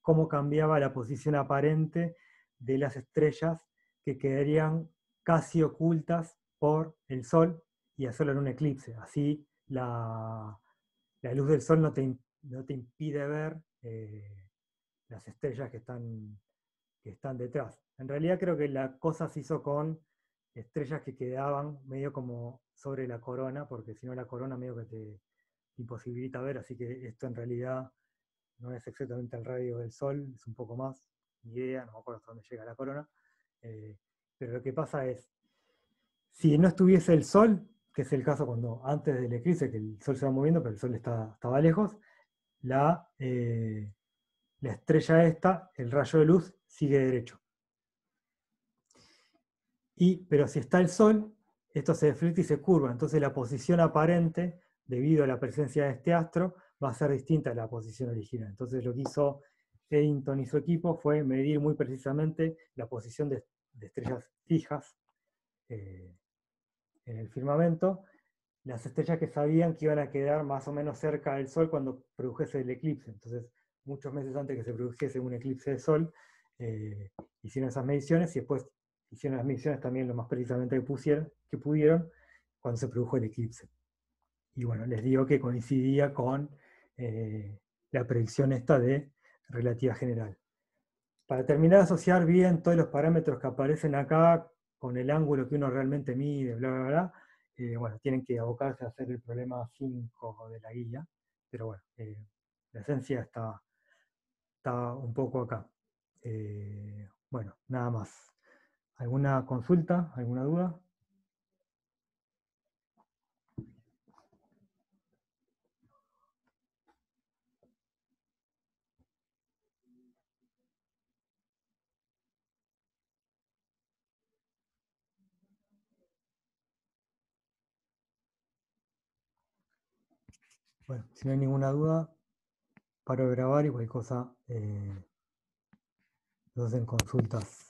cómo cambiaba la posición aparente de las estrellas que quedarían casi ocultas por el Sol y hacerlo en un eclipse. Así la, luz del Sol no te, impide ver eh, las estrellas que están, que están detrás. En realidad creo que la cosa se hizo con estrellas que quedaban medio como sobre la corona, porque si no la corona medio que te imposibilita ver, así que esto en realidad no es exactamente el radio del Sol, es un poco más, idea, no me acuerdo hasta dónde llega la corona, eh, pero lo que pasa es, si no estuviese el Sol, que es el caso cuando antes del eclipse, que el Sol se va moviendo, pero el Sol estaba lejos, la, eh, la estrella esta, el rayo de luz, sigue derecho. Y, pero si está el Sol, esto se deflecta y se curva, entonces la posición aparente, debido a la presencia de este astro, va a ser distinta a la posición original. Entonces lo que hizo Eddington y su equipo fue medir muy precisamente la posición de, estrellas fijas eh, en el firmamento, las estrellas que sabían que iban a quedar más o menos cerca del Sol cuando produjese el eclipse. Entonces, muchos meses antes que se produjese un eclipse de Sol, eh, hicieron esas mediciones y después hicieron las mediciones también lo más precisamente que pudieron cuando se produjo el eclipse. Y bueno, les digo que coincidía con eh, la predicción esta de relativa general. Para terminar asociar bien todos los parámetros que aparecen acá con el ángulo que uno realmente mide, bla, bla, bla, eh, bueno, tienen que abocarse a hacer el problema 5 de la guía, pero bueno, eh, la esencia está, está un poco acá. bueno, nada más. ¿Alguna consulta? ¿Alguna duda? Bueno, si no hay ninguna duda, paro de grabar y cualquier cosa, eh, hacen consultas.